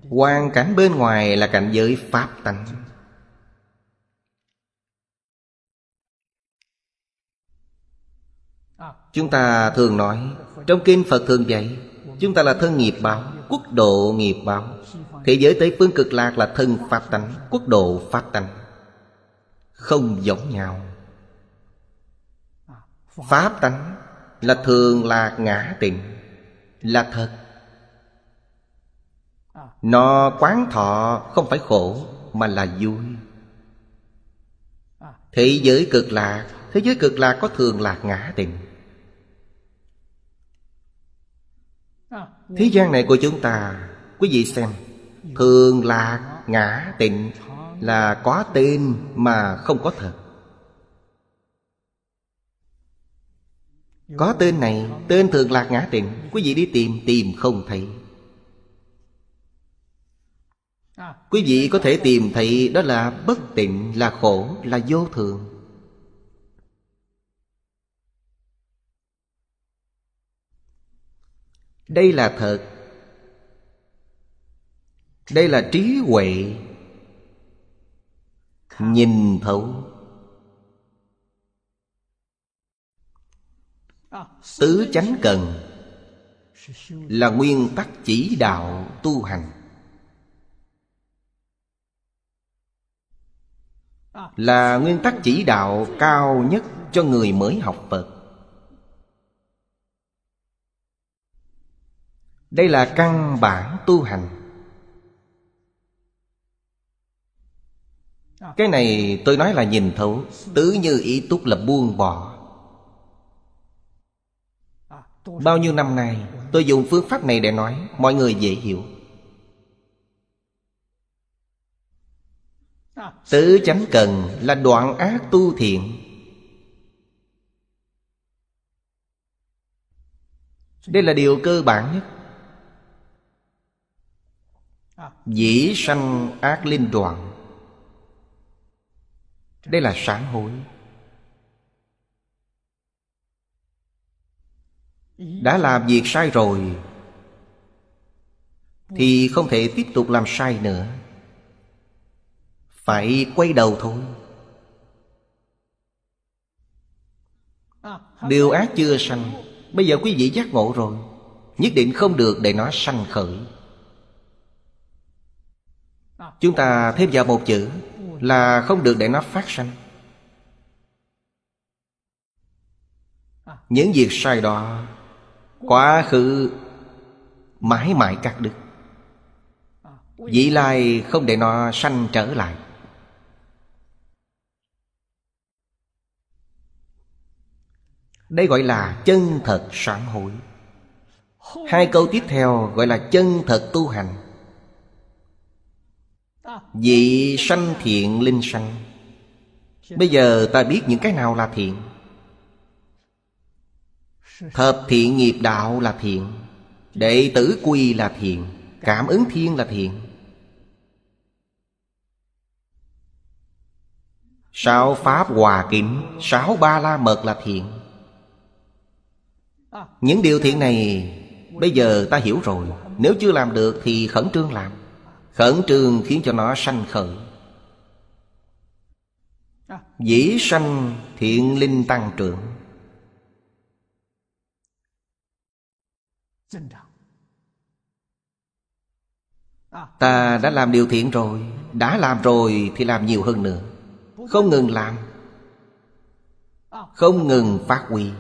Hoàn cảnh bên ngoài là cảnh giới Pháp tánh Chúng ta thường nói Trong kinh Phật thường dạy Chúng ta là thân nghiệp báo Quốc độ nghiệp báo Thế giới Tây Phương cực lạc là thân Pháp tánh Quốc độ Pháp tánh Không giống nhau pháp tánh là thường là ngã tịnh là thật nó quán thọ không phải khổ mà là vui thế giới cực lạc thế giới cực lạc có thường lạc ngã tịnh thế gian này của chúng ta quý vị xem thường lạc ngã tịnh là có tên mà không có thật Có tên này Tên thường lạc ngã tịnh Quý vị đi tìm tìm không thấy Quý vị có thể tìm thấy Đó là bất tịnh Là khổ Là vô thường Đây là thật Đây là trí huệ Nhìn thấu Tứ chánh cần Là nguyên tắc chỉ đạo tu hành Là nguyên tắc chỉ đạo cao nhất cho người mới học Phật Đây là căn bản tu hành Cái này tôi nói là nhìn thấu Tứ như ý túc là buông bỏ Bao nhiêu năm nay tôi dùng phương pháp này để nói Mọi người dễ hiểu Tứ chánh cần là đoạn ác tu thiện Đây là điều cơ bản nhất Dĩ sanh ác linh đoạn Đây là sáng hối đã làm việc sai rồi thì không thể tiếp tục làm sai nữa phải quay đầu thôi điều ác chưa sanh bây giờ quý vị giác ngộ rồi nhất định không được để nó sanh khởi chúng ta thêm vào một chữ là không được để nó phát sanh những việc sai đó quá khứ mãi mãi cắt đứt Dĩ lai không để nó sanh trở lại Đây gọi là chân thật sám hối Hai câu tiếp theo gọi là chân thật tu hành Dị sanh thiện linh sanh Bây giờ ta biết những cái nào là thiện Thập thiện nghiệp đạo là thiện Đệ tử quy là thiện Cảm ứng thiên là thiện Sáu pháp hòa kính Sáu ba la mật là thiện Những điều thiện này Bây giờ ta hiểu rồi Nếu chưa làm được thì khẩn trương làm Khẩn trương khiến cho nó sanh khởi Dĩ sanh thiện linh tăng trưởng À, ta đã làm điều thiện rồi đã làm rồi thì làm nhiều hơn nữa không ngừng làm không ngừng phát huy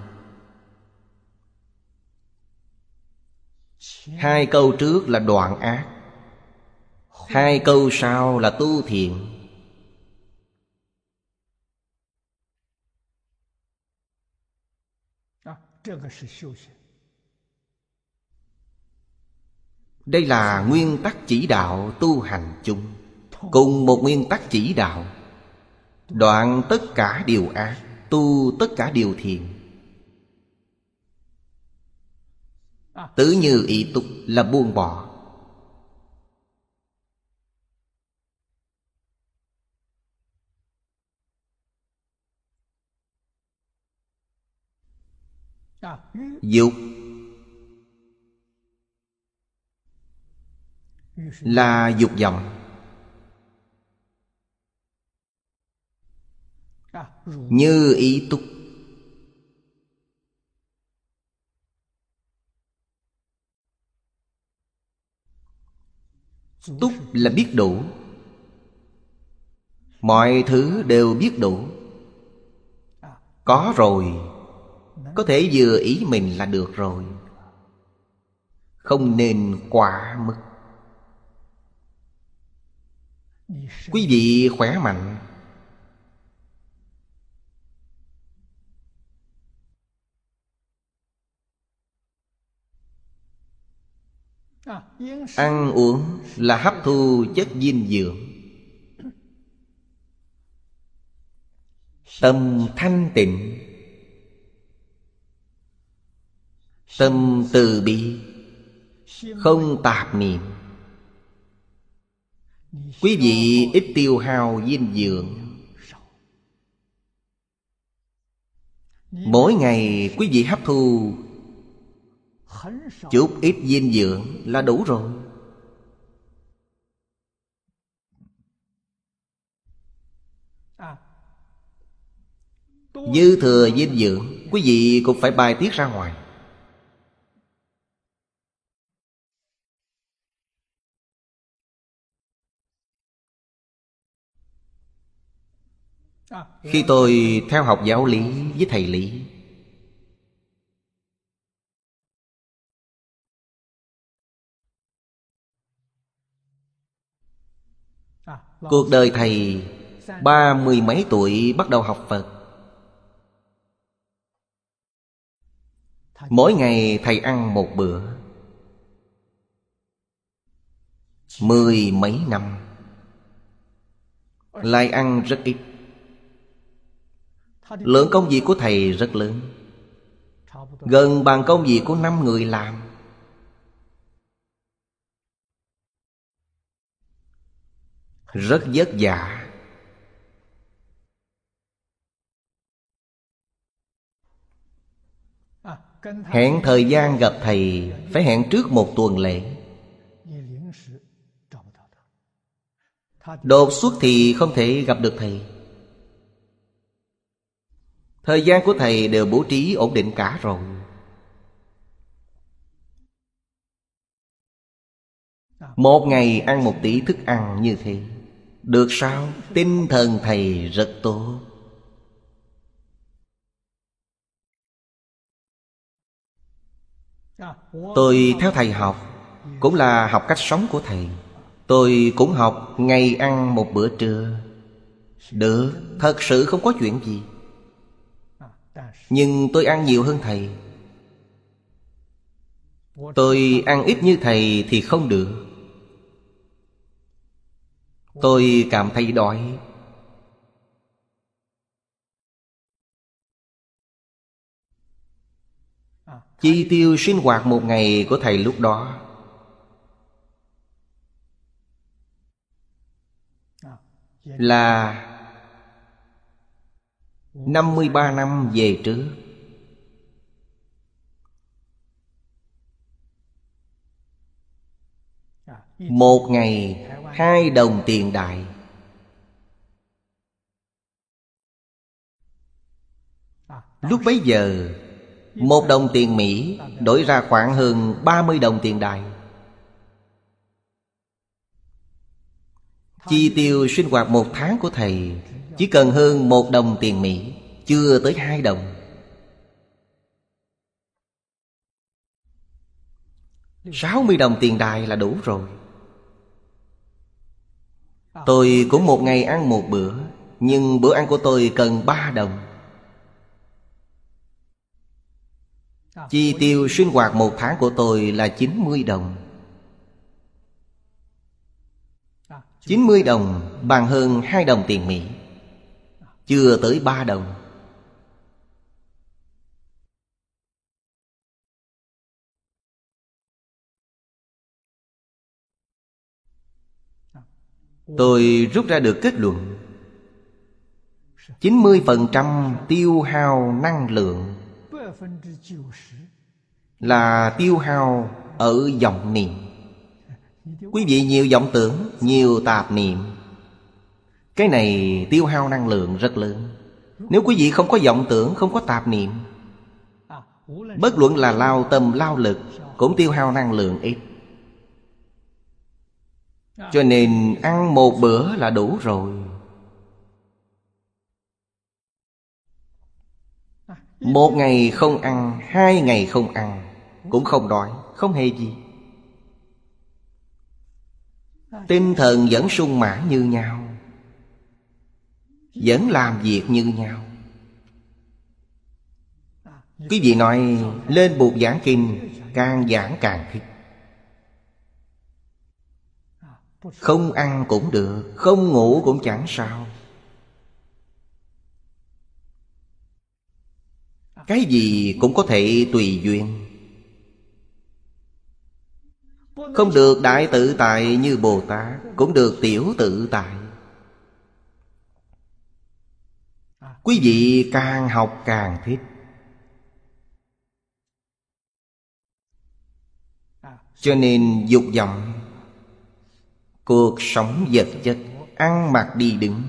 hai câu trước là đoạn ác hai câu sau là tu thiện à, đây là nguyên tắc chỉ đạo tu hành chung cùng một nguyên tắc chỉ đạo đoạn tất cả điều ác tu tất cả điều thiện tứ như ý tục là buông bỏ dục là dục vọng như ý túc túc là biết đủ mọi thứ đều biết đủ có rồi có thể vừa ý mình là được rồi không nên quá mức quý vị khỏe mạnh ăn uống là hấp thu chất dinh dưỡng tâm thanh tịnh tâm từ bi không tạp niệm quý vị ít tiêu hao dinh dưỡng mỗi ngày quý vị hấp thu chút ít dinh dưỡng là đủ rồi dư thừa dinh dưỡng quý vị cũng phải bài tiết ra ngoài khi tôi theo học giáo lý với thầy lý cuộc đời thầy ba mươi mấy tuổi bắt đầu học phật mỗi ngày thầy ăn một bữa mười mấy năm lại ăn rất ít Lượng công việc của thầy rất lớn Gần bằng công việc của năm người làm Rất vất vả Hẹn thời gian gặp thầy Phải hẹn trước một tuần lễ Đột xuất thì không thể gặp được thầy Thời gian của thầy đều bố trí ổn định cả rồi Một ngày ăn một tỷ thức ăn như thế Được sao? Tinh thần thầy rất tốt Tôi theo thầy học Cũng là học cách sống của thầy Tôi cũng học ngày ăn một bữa trưa Được, thật sự không có chuyện gì nhưng tôi ăn nhiều hơn thầy Tôi ăn ít như thầy thì không được Tôi cảm thấy đói Chi tiêu sinh hoạt một ngày của thầy lúc đó Là 53 năm về trước Một ngày hai đồng tiền đại Lúc bấy giờ Một đồng tiền Mỹ đổi ra khoảng hơn 30 đồng tiền đại Chi tiêu sinh hoạt một tháng của thầy chỉ cần hơn một đồng tiền Mỹ Chưa tới hai đồng sáu mươi đồng tiền đài là đủ rồi Tôi cũng một ngày ăn một bữa Nhưng bữa ăn của tôi cần ba đồng Chi tiêu sinh hoạt một tháng của tôi là 90 đồng 90 đồng bằng hơn 2 đồng tiền Mỹ chưa tới ba đồng Tôi rút ra được kết luận 90% tiêu hao năng lượng Là tiêu hao ở vọng niệm Quý vị nhiều vọng tưởng, nhiều tạp niệm cái này tiêu hao năng lượng rất lớn Nếu quý vị không có vọng tưởng Không có tạp niệm Bất luận là lao tâm lao lực Cũng tiêu hao năng lượng ít Cho nên ăn một bữa là đủ rồi Một ngày không ăn Hai ngày không ăn Cũng không đói Không hề gì Tinh thần vẫn sung mãn như nhau vẫn làm việc như nhau Quý vị nói lên buộc giảng kinh Càng giảng càng thích Không ăn cũng được Không ngủ cũng chẳng sao Cái gì cũng có thể tùy duyên Không được đại tự tại như Bồ Tát Cũng được tiểu tự tại Quý vị càng học càng thích Cho nên dục vọng Cuộc sống vật chất Ăn mặc đi đứng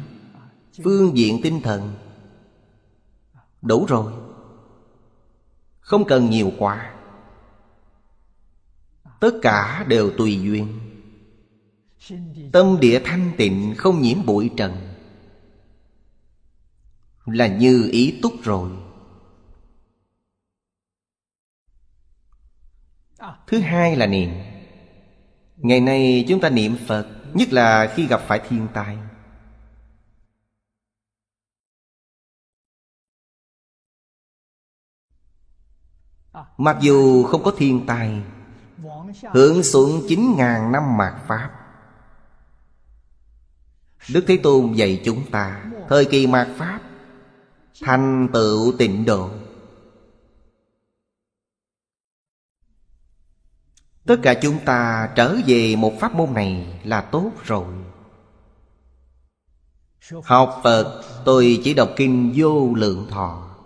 Phương diện tinh thần Đủ rồi Không cần nhiều quá Tất cả đều tùy duyên Tâm địa thanh tịnh không nhiễm bụi trần là như ý túc rồi thứ hai là niệm ngày nay chúng ta niệm phật nhất là khi gặp phải thiên tai mặc dù không có thiên tai hưởng xuống chín ngàn năm mạt pháp đức thế tôn dạy chúng ta thời kỳ mạt pháp thành tựu tịnh độ tất cả chúng ta trở về một pháp môn này là tốt rồi học phật tôi chỉ đọc kinh vô lượng thọ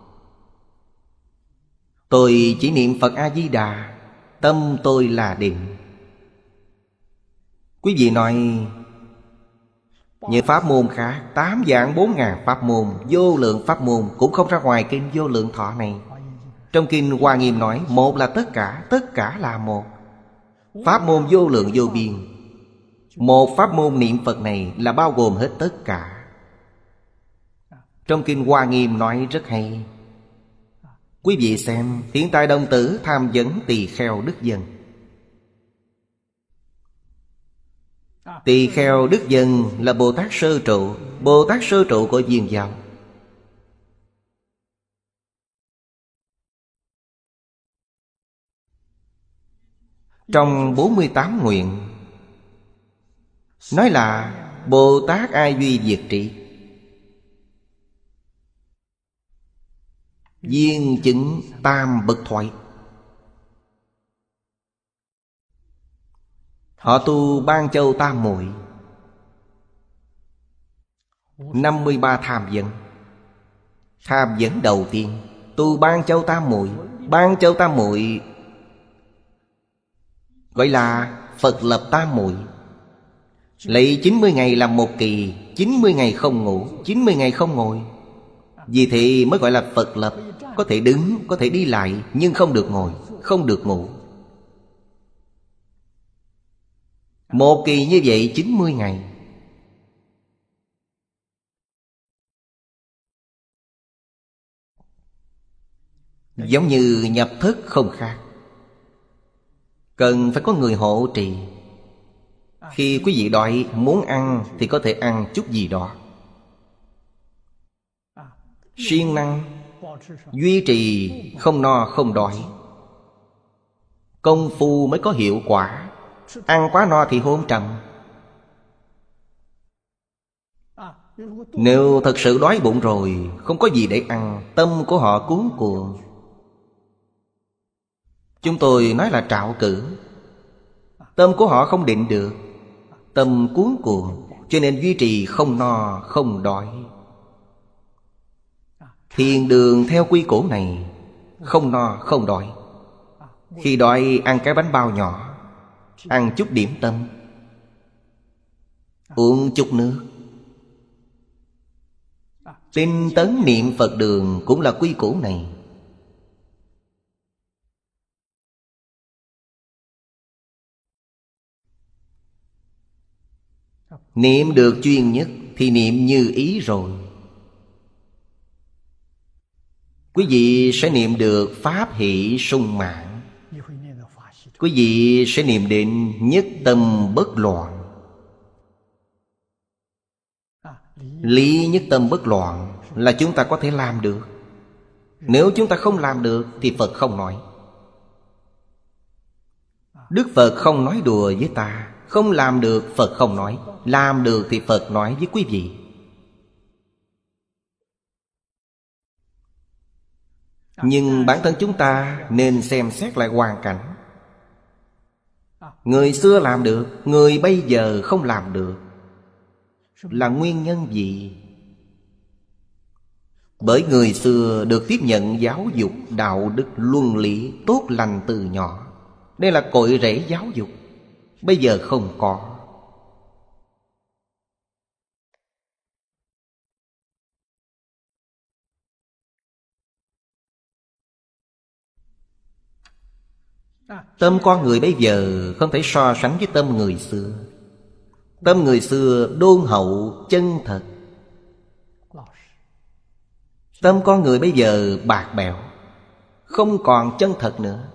tôi chỉ niệm phật a di đà tâm tôi là định quý vị nói những pháp môn khác Tám dạng bốn ngàn pháp môn Vô lượng pháp môn Cũng không ra ngoài kinh vô lượng thọ này Trong kinh Hoa Nghiêm nói Một là tất cả Tất cả là một Pháp môn vô lượng vô biên Một pháp môn niệm Phật này Là bao gồm hết tất cả Trong kinh Hoa Nghiêm nói rất hay Quý vị xem Hiện tại đồng tử tham vấn tỳ kheo đức dân Tỳ kheo đức dân là Bồ Tát sơ trụ Bồ Tát sơ trụ của viên giáo Trong 48 nguyện Nói là Bồ Tát A Duy Diệt Trị Viên chứng tam bậc thoại Họ tu ban châu tam muội 53 tham vấn Tham vấn đầu tiên Tu ban châu tam muội Ban châu tam muội Gọi là Phật lập tam muội Lấy 90 ngày làm một kỳ 90 ngày không ngủ 90 ngày không ngồi Vì thế mới gọi là Phật lập Có thể đứng, có thể đi lại Nhưng không được ngồi, không được ngủ Một kỳ như vậy 90 ngày Giống như nhập thức không khác Cần phải có người hộ trì Khi quý vị đòi muốn ăn Thì có thể ăn chút gì đó siêng năng duy trì không no không đói công phu mới có hiệu quả Ăn quá no thì hôn trầm Nếu thật sự đói bụng rồi Không có gì để ăn Tâm của họ cuốn cuồng Chúng tôi nói là trạo cử Tâm của họ không định được Tâm cuốn cuồng Cho nên duy trì không no không đói Thiền đường theo quy củ này Không no không đói Khi đói ăn cái bánh bao nhỏ Ăn chút điểm tâm Uống chút nước Tinh tấn niệm Phật đường cũng là quy củ này Niệm được chuyên nhất thì niệm như ý rồi Quý vị sẽ niệm được Pháp hỷ sung mạng quý vị sẽ niệm định nhất tâm bất loạn lý nhất tâm bất loạn là chúng ta có thể làm được nếu chúng ta không làm được thì phật không nói đức phật không nói đùa với ta không làm được phật không nói làm được thì phật nói với quý vị nhưng bản thân chúng ta nên xem xét lại hoàn cảnh người xưa làm được người bây giờ không làm được là nguyên nhân gì bởi người xưa được tiếp nhận giáo dục đạo đức luân lý tốt lành từ nhỏ đây là cội rễ giáo dục bây giờ không có Tâm con người bây giờ không thể so sánh với tâm người xưa Tâm người xưa đôn hậu chân thật Tâm con người bây giờ bạc bẽo Không còn chân thật nữa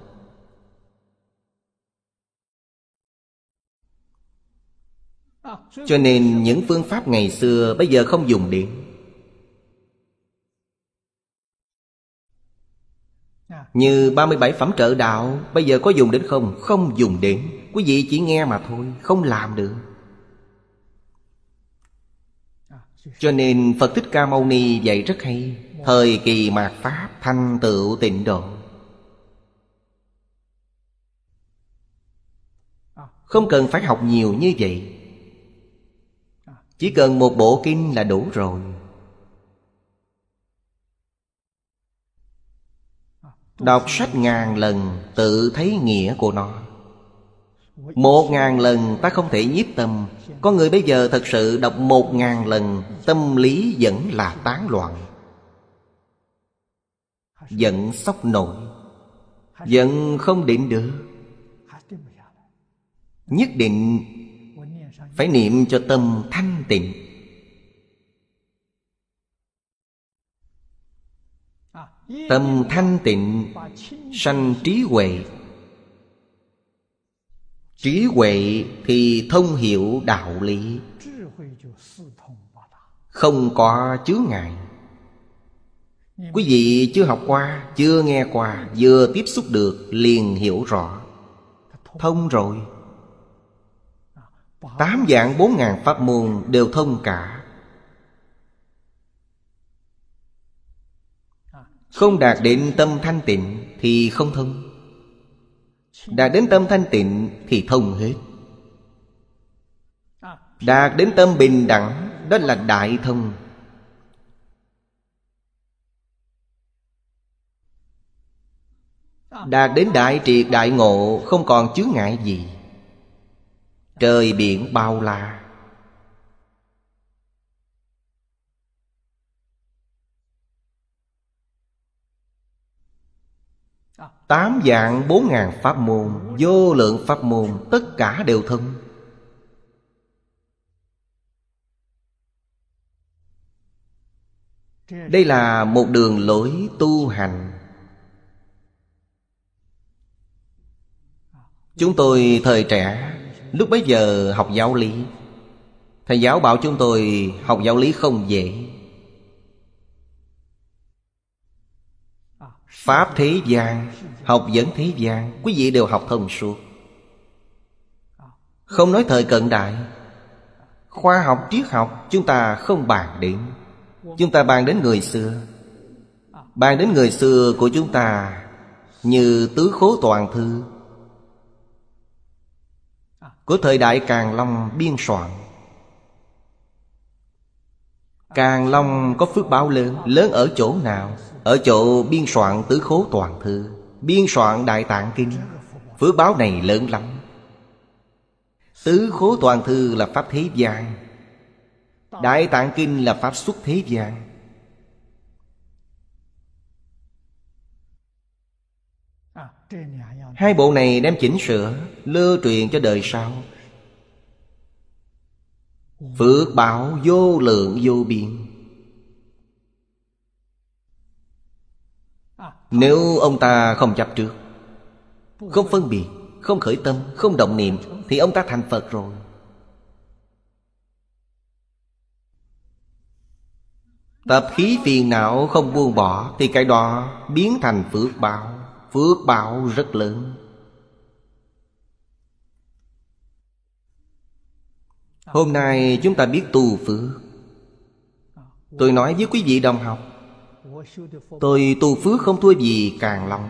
Cho nên những phương pháp ngày xưa bây giờ không dùng đến Như 37 phẩm trợ đạo Bây giờ có dùng đến không? Không dùng đến Quý vị chỉ nghe mà thôi Không làm được Cho nên Phật Thích Ca Mâu Ni dạy rất hay Thời kỳ mạt Pháp thanh tựu tịnh độ Không cần phải học nhiều như vậy Chỉ cần một bộ kinh là đủ rồi Đọc sách ngàn lần tự thấy nghĩa của nó Một ngàn lần ta không thể nhiếp tâm Có người bây giờ thật sự đọc một ngàn lần Tâm lý vẫn là tán loạn Vẫn sốc nổi Vẫn không định được Nhất định phải niệm cho tâm thanh tịnh Tâm thanh tịnh sanh trí huệ Trí huệ thì thông hiểu đạo lý Không có chướng ngại Quý vị chưa học qua, chưa nghe qua Vừa tiếp xúc được liền hiểu rõ Thông rồi Tám dạng bốn ngàn pháp môn đều thông cả Không đạt đến tâm thanh tịnh thì không thông Đạt đến tâm thanh tịnh thì thông hết Đạt đến tâm bình đẳng Đó là đại thông Đạt đến đại triệt đại ngộ Không còn chướng ngại gì Trời biển bao la À. Tám dạng bốn ngàn pháp môn Vô lượng pháp môn Tất cả đều thân Đây là một đường lối tu hành Chúng tôi thời trẻ Lúc bấy giờ học giáo lý Thầy giáo bảo chúng tôi học giáo lý không dễ Pháp thế gian Học dẫn thế gian Quý vị đều học thông suốt Không nói thời cận đại Khoa học triết học Chúng ta không bàn đến Chúng ta bàn đến người xưa Bàn đến người xưa của chúng ta Như tứ khố toàn thư Của thời đại Càng Long biên soạn Càng Long có phước báo lớn Lớn ở chỗ nào Ở chỗ biên soạn tứ khố toàn thư Biên soạn đại tạng kinh Phước báo này lớn lắm Tứ khố toàn thư là pháp thế gian Đại tạng kinh là pháp xuất thế gian Hai bộ này đem chỉnh sửa Lưu truyền cho đời sau Phước báo vô lượng vô biên Nếu ông ta không chấp trước Không phân biệt Không khởi tâm Không động niệm Thì ông ta thành Phật rồi Tập khí phiền não không buông bỏ Thì cái đó biến thành phước báo Phước báo rất lớn Hôm nay chúng ta biết tu phước Tôi nói với quý vị đồng học Tôi tu phước không thua gì càng lòng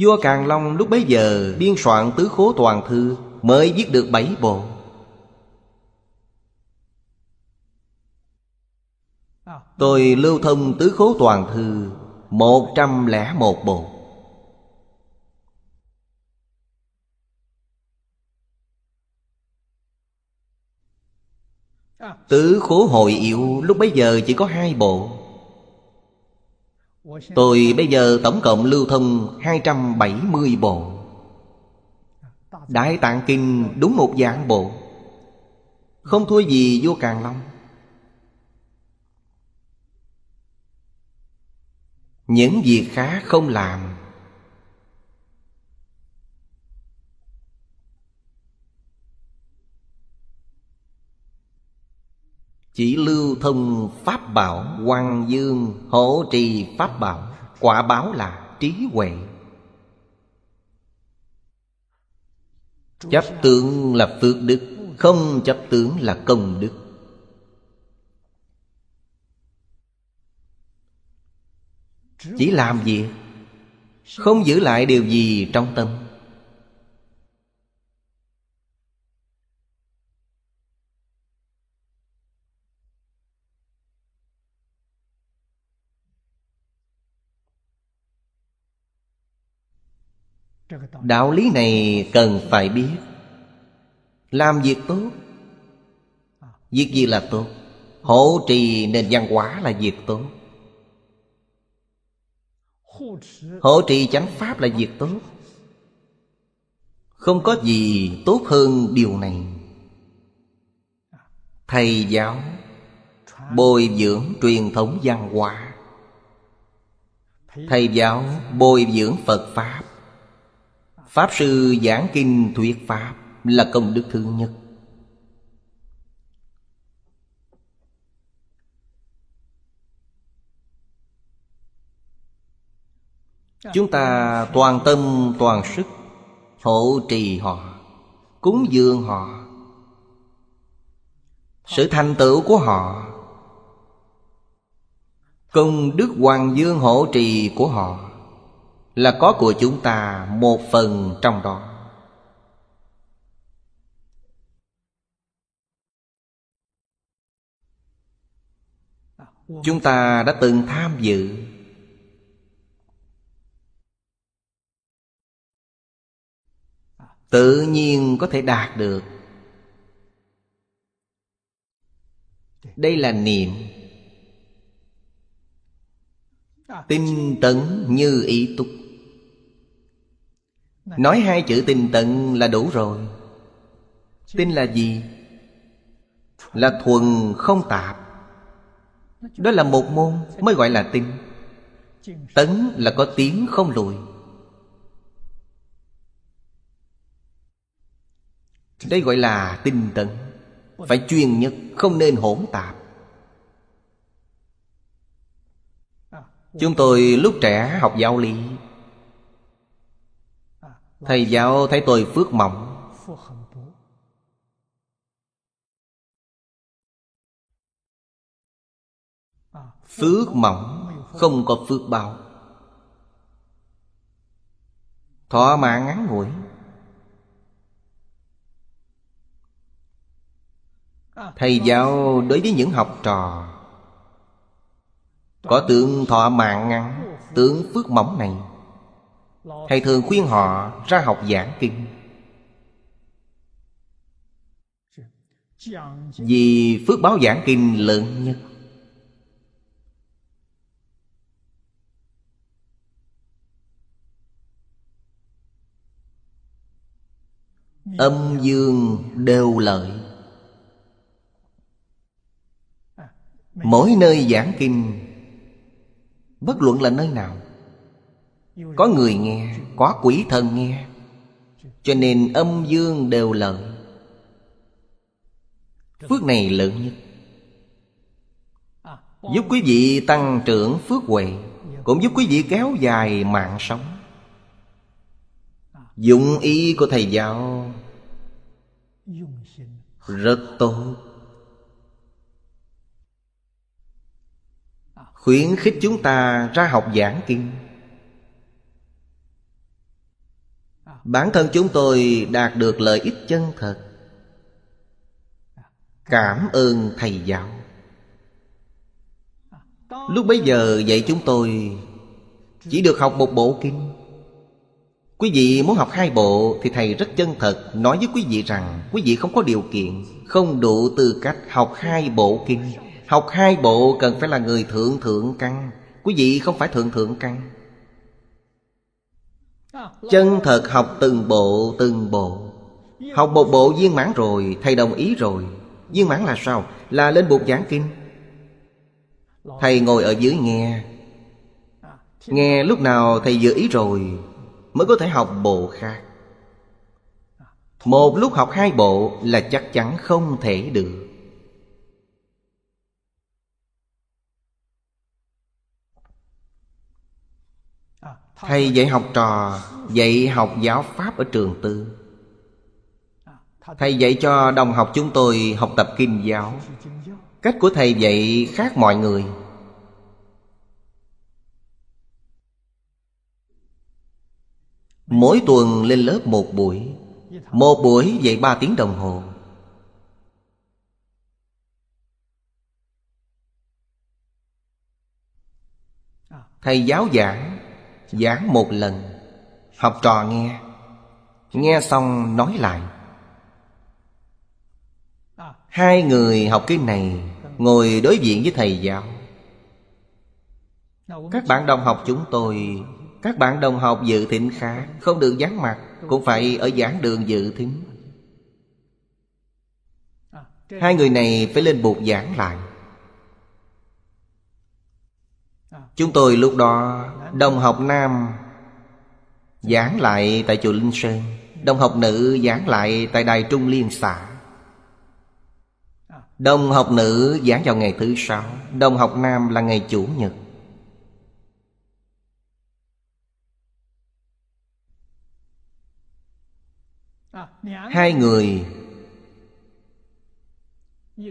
Vua Càng Long lúc bấy giờ biên soạn tứ khố toàn thư mới viết được bảy bộ. Tôi lưu thông tứ khố toàn thư 101 bộ. Tứ khổ hội yếu lúc bấy giờ chỉ có hai bộ Tôi bây giờ tổng cộng lưu thông 270 bộ Đại Tạng Kinh đúng một dạng bộ Không thua gì vua Càng Long Những việc khác không làm Chỉ lưu thông pháp bảo Hoàng dương hỗ trì pháp bảo Quả báo là trí huệ Chấp tướng là phước đức Không chấp tướng là công đức Chỉ làm gì Không giữ lại điều gì trong tâm đạo lý này cần phải biết làm việc tốt việc gì là tốt hỗ trì nền văn hóa là việc tốt hỗ trì chánh pháp là việc tốt không có gì tốt hơn điều này thầy giáo bồi dưỡng truyền thống văn hóa thầy giáo bồi dưỡng phật pháp Pháp sư giảng kinh thuyết Pháp là công đức thứ nhất Chúng ta toàn tâm toàn sức Hộ trì họ Cúng dường họ Sự thành tựu của họ Công đức hoàng dương hộ trì của họ là có của chúng ta một phần trong đó chúng ta đã từng tham dự tự nhiên có thể đạt được đây là niệm tinh tấn như ý túc nói hai chữ tình tận là đủ rồi Tinh là gì là thuần không tạp đó là một môn mới gọi là tinh. tấn là có tiếng không lùi đây gọi là tinh tận. phải chuyên nhất không nên hỗn tạp chúng tôi lúc trẻ học giáo lý Thầy giáo thấy tôi phước mỏng Phước mỏng Không có phước bao thỏa mãn ngắn ngủi Thầy giáo đối với những học trò Có tượng thọ mạng ngắn Tượng phước mỏng này thầy thường khuyên họ ra học giảng kinh vì phước báo giảng kinh lớn nhất âm dương đều lợi mỗi nơi giảng kinh bất luận là nơi nào có người nghe, có quỷ thần nghe Cho nên âm dương đều lợi Phước này lớn nhất Giúp quý vị tăng trưởng phước huệ Cũng giúp quý vị kéo dài mạng sống Dụng ý của thầy giáo Rất tốt Khuyến khích chúng ta ra học giảng kinh bản thân chúng tôi đạt được lợi ích chân thật cảm ơn thầy giáo lúc bấy giờ dạy chúng tôi chỉ được học một bộ kinh quý vị muốn học hai bộ thì thầy rất chân thật nói với quý vị rằng quý vị không có điều kiện không đủ tư cách học hai bộ kinh học hai bộ cần phải là người thượng thượng căn quý vị không phải thượng thượng căn Chân thật học từng bộ từng bộ Học một bộ viên mãn rồi Thầy đồng ý rồi Viên mãn là sao? Là lên buộc giảng kinh Thầy ngồi ở dưới nghe Nghe lúc nào thầy dự ý rồi Mới có thể học bộ khác Một lúc học hai bộ là chắc chắn không thể được thầy dạy học trò dạy học giáo pháp ở trường tư thầy dạy cho đồng học chúng tôi học tập kinh giáo cách của thầy dạy khác mọi người mỗi tuần lên lớp một buổi một buổi dạy ba tiếng đồng hồ thầy giáo giảng giảng một lần học trò nghe nghe xong nói lại hai người học cái này ngồi đối diện với thầy giáo các bạn đồng học chúng tôi các bạn đồng học dự thịnh khá không được dán mặt cũng phải ở giảng đường dự thính hai người này phải lên buộc giảng lại chúng tôi lúc đó Đồng học nam Giảng lại tại chùa Linh Sơn Đồng học nữ giảng lại tại Đài Trung Liên xã Đồng học nữ giảng vào ngày thứ sáu Đồng học nam là ngày Chủ nhật Hai người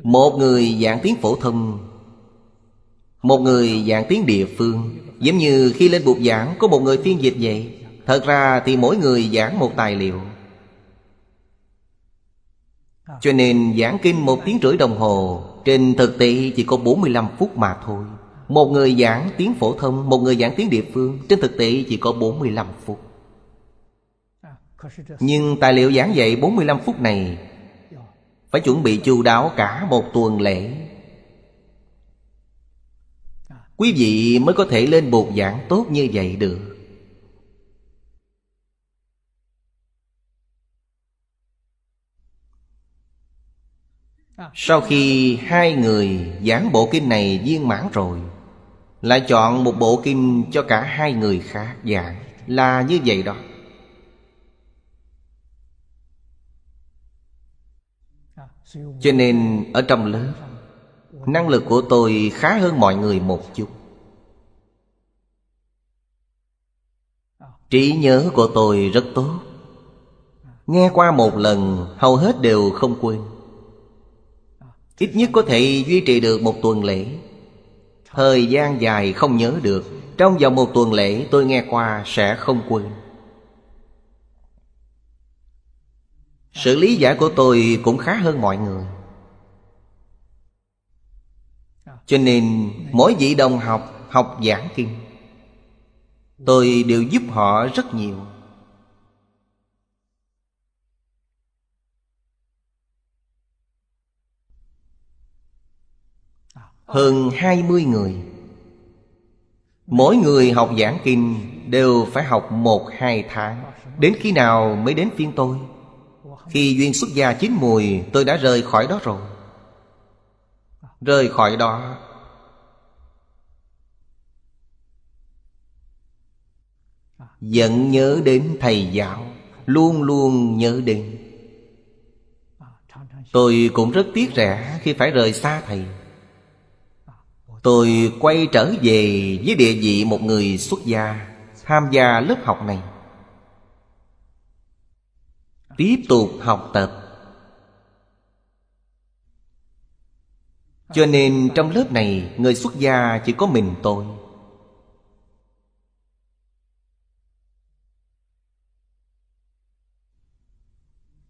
Một người giảng tiếng phổ thông Một người giảng tiếng địa phương Giống như khi lên bục giảng Có một người phiên dịch vậy Thật ra thì mỗi người giảng một tài liệu Cho nên giảng kinh một tiếng rưỡi đồng hồ Trên thực tế chỉ có 45 phút mà thôi Một người giảng tiếng phổ thông Một người giảng tiếng địa phương Trên thực tế chỉ có 45 phút Nhưng tài liệu giảng dạy 45 phút này Phải chuẩn bị chu đáo cả một tuần lễ Quý vị mới có thể lên bột giảng tốt như vậy được Sau khi hai người giảng bộ kinh này viên mãn rồi Lại chọn một bộ kinh cho cả hai người khác giảng Là như vậy đó Cho nên ở trong lớp năng lực của tôi khá hơn mọi người một chút trí nhớ của tôi rất tốt nghe qua một lần hầu hết đều không quên ít nhất có thể duy trì được một tuần lễ thời gian dài không nhớ được trong vòng một tuần lễ tôi nghe qua sẽ không quên sự lý giải của tôi cũng khá hơn mọi người cho nên mỗi vị đồng học học giảng kinh tôi đều giúp họ rất nhiều hơn 20 người Mỗi người học giảng kinh đều phải học một hai tháng Đến khi nào mới đến phiên tôi Khi duyên xuất gia chín mùi tôi đã rời khỏi đó rồi rời khỏi đó vẫn nhớ đến thầy giáo luôn luôn nhớ đến tôi cũng rất tiếc rẻ khi phải rời xa thầy tôi quay trở về với địa vị một người xuất gia tham gia lớp học này tiếp tục học tập Cho nên trong lớp này Người xuất gia chỉ có mình tôi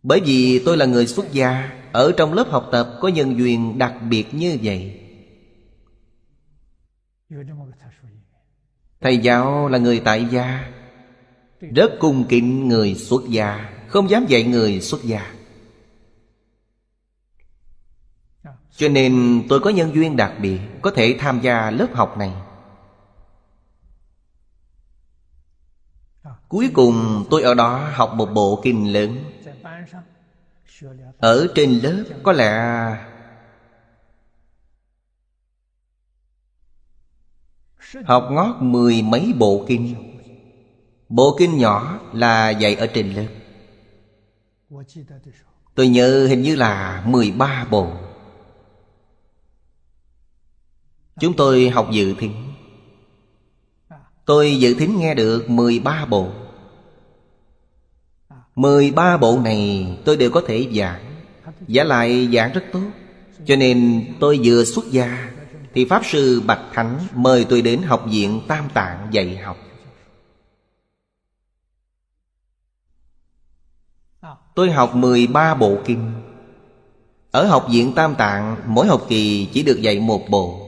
Bởi vì tôi là người xuất gia Ở trong lớp học tập có nhân duyên đặc biệt như vậy Thầy giáo là người tại gia Rất cung kính người xuất gia Không dám dạy người xuất gia Cho nên tôi có nhân duyên đặc biệt Có thể tham gia lớp học này Cuối cùng tôi ở đó học một bộ kinh lớn Ở trên lớp có lẽ Học ngót mười mấy bộ kinh Bộ kinh nhỏ là dạy ở trên lớp Tôi nhớ hình như là 13 bộ Chúng tôi học dự thính Tôi dự thính nghe được 13 bộ 13 bộ này tôi đều có thể giảng Giả lại giảng rất tốt Cho nên tôi vừa xuất gia Thì Pháp Sư Bạch Thánh mời tôi đến học viện Tam Tạng dạy học Tôi học 13 bộ kinh Ở học viện Tam Tạng Mỗi học kỳ chỉ được dạy một bộ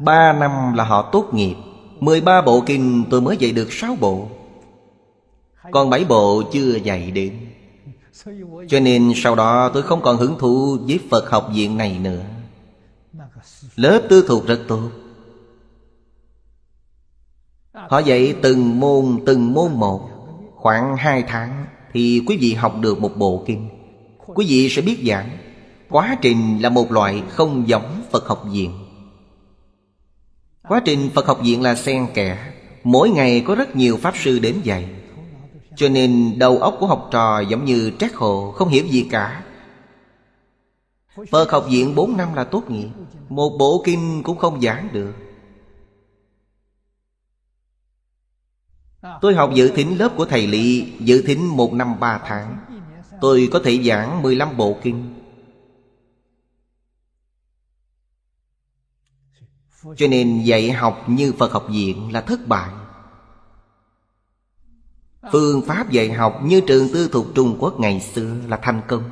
Ba năm là họ tốt nghiệp Mười ba bộ kinh tôi mới dạy được sáu bộ Còn bảy bộ chưa dạy đến Cho nên sau đó tôi không còn hứng thú với Phật học viện này nữa Lớp tư thuộc rất tốt Họ dạy từng môn từng môn một Khoảng hai tháng Thì quý vị học được một bộ kinh Quý vị sẽ biết giảng Quá trình là một loại không giống Phật học viện quá trình phật học viện là xen kẽ mỗi ngày có rất nhiều pháp sư đến dạy cho nên đầu óc của học trò giống như trác hồ không hiểu gì cả Phật học viện 4 năm là tốt nghiệp Một bộ kinh cũng không giảng được Tôi học dự thính lớp của thầy Lị, Dự thính một năm 3 tháng Tôi có thể giảng 15 bộ kinh cho nên dạy học như phật học viện là thất bại phương pháp dạy học như trường tư thuộc trung quốc ngày xưa là thành công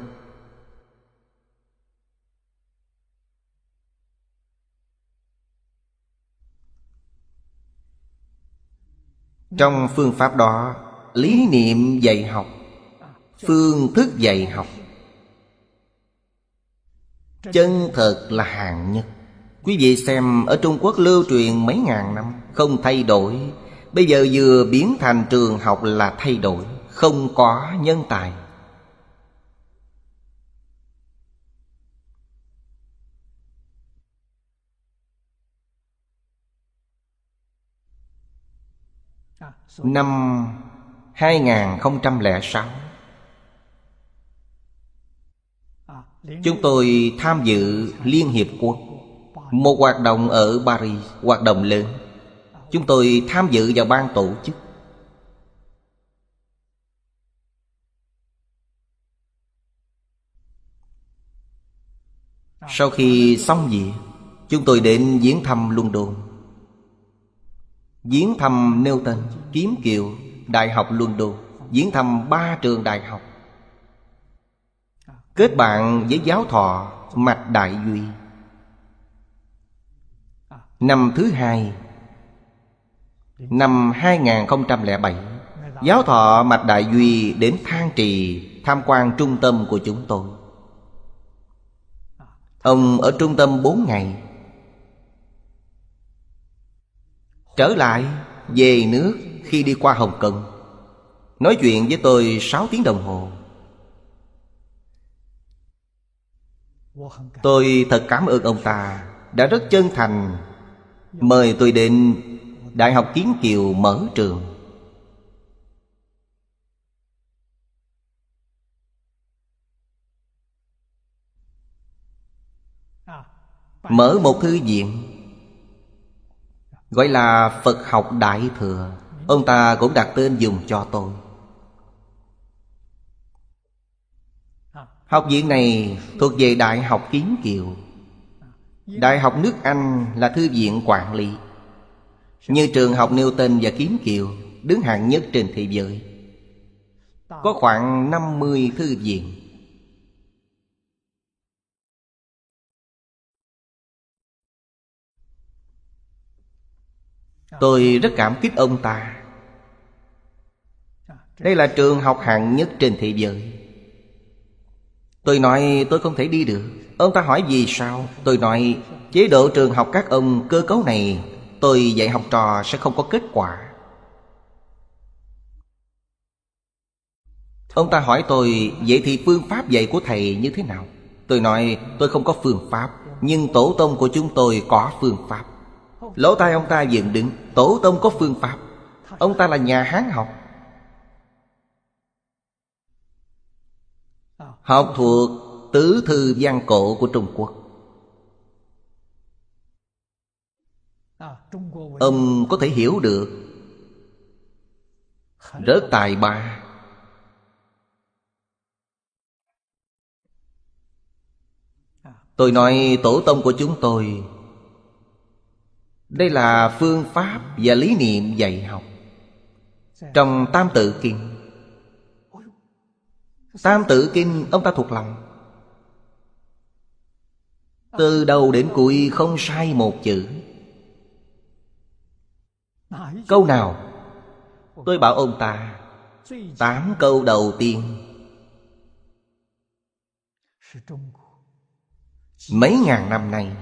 trong phương pháp đó lý niệm dạy học phương thức dạy học chân thật là hạng nhất Quý vị xem ở Trung Quốc lưu truyền mấy ngàn năm Không thay đổi Bây giờ vừa biến thành trường học là thay đổi Không có nhân tài Năm 2006 Chúng tôi tham dự Liên Hiệp Quốc một hoạt động ở Paris Hoạt động lớn Chúng tôi tham dự vào ban tổ chức Sau khi xong việc Chúng tôi đến viếng thăm London Viếng thăm Newton, Kiếm Kiều, Đại học London Viếng thăm ba trường đại học Kết bạn với giáo thọ Mạch Đại Duy Năm thứ hai Năm 2007 Giáo thọ Mạch Đại Duy đến Thang Trì Tham quan trung tâm của chúng tôi Ông ở trung tâm 4 ngày Trở lại về nước khi đi qua Hồng Kông Nói chuyện với tôi 6 tiếng đồng hồ Tôi thật cảm ơn ông ta Đã rất chân thành Mời tôi đến Đại học Kiến Kiều mở trường Mở một thư viện Gọi là Phật học Đại Thừa Ông ta cũng đặt tên dùng cho tôi Học viện này thuộc về Đại học Kiến Kiều Đại học nước Anh là thư viện quản lý Như trường học Newton và Kiếm Kiều Đứng hạng nhất trên thế giới Có khoảng 50 thư viện Tôi rất cảm kích ông ta Đây là trường học hạng nhất trên thế giới Tôi nói tôi không thể đi được Ông ta hỏi vì sao Tôi nói chế độ trường học các ông cơ cấu này Tôi dạy học trò sẽ không có kết quả Ông ta hỏi tôi Vậy thì phương pháp dạy của thầy như thế nào Tôi nói tôi không có phương pháp Nhưng tổ tông của chúng tôi có phương pháp Lỗ tai ông ta dựng đứng Tổ tông có phương pháp Ông ta là nhà Hán học Học thuộc tứ thư văn cổ của Trung Quốc Ông có thể hiểu được Rất tài ba Tôi nói tổ tông của chúng tôi Đây là phương pháp và lý niệm dạy học Trong Tam Tự Kinh Tam Tự Kinh ông ta thuộc lòng từ đầu đến cuối không sai một chữ Câu nào Tôi bảo ông ta Tám câu đầu tiên Mấy ngàn năm nay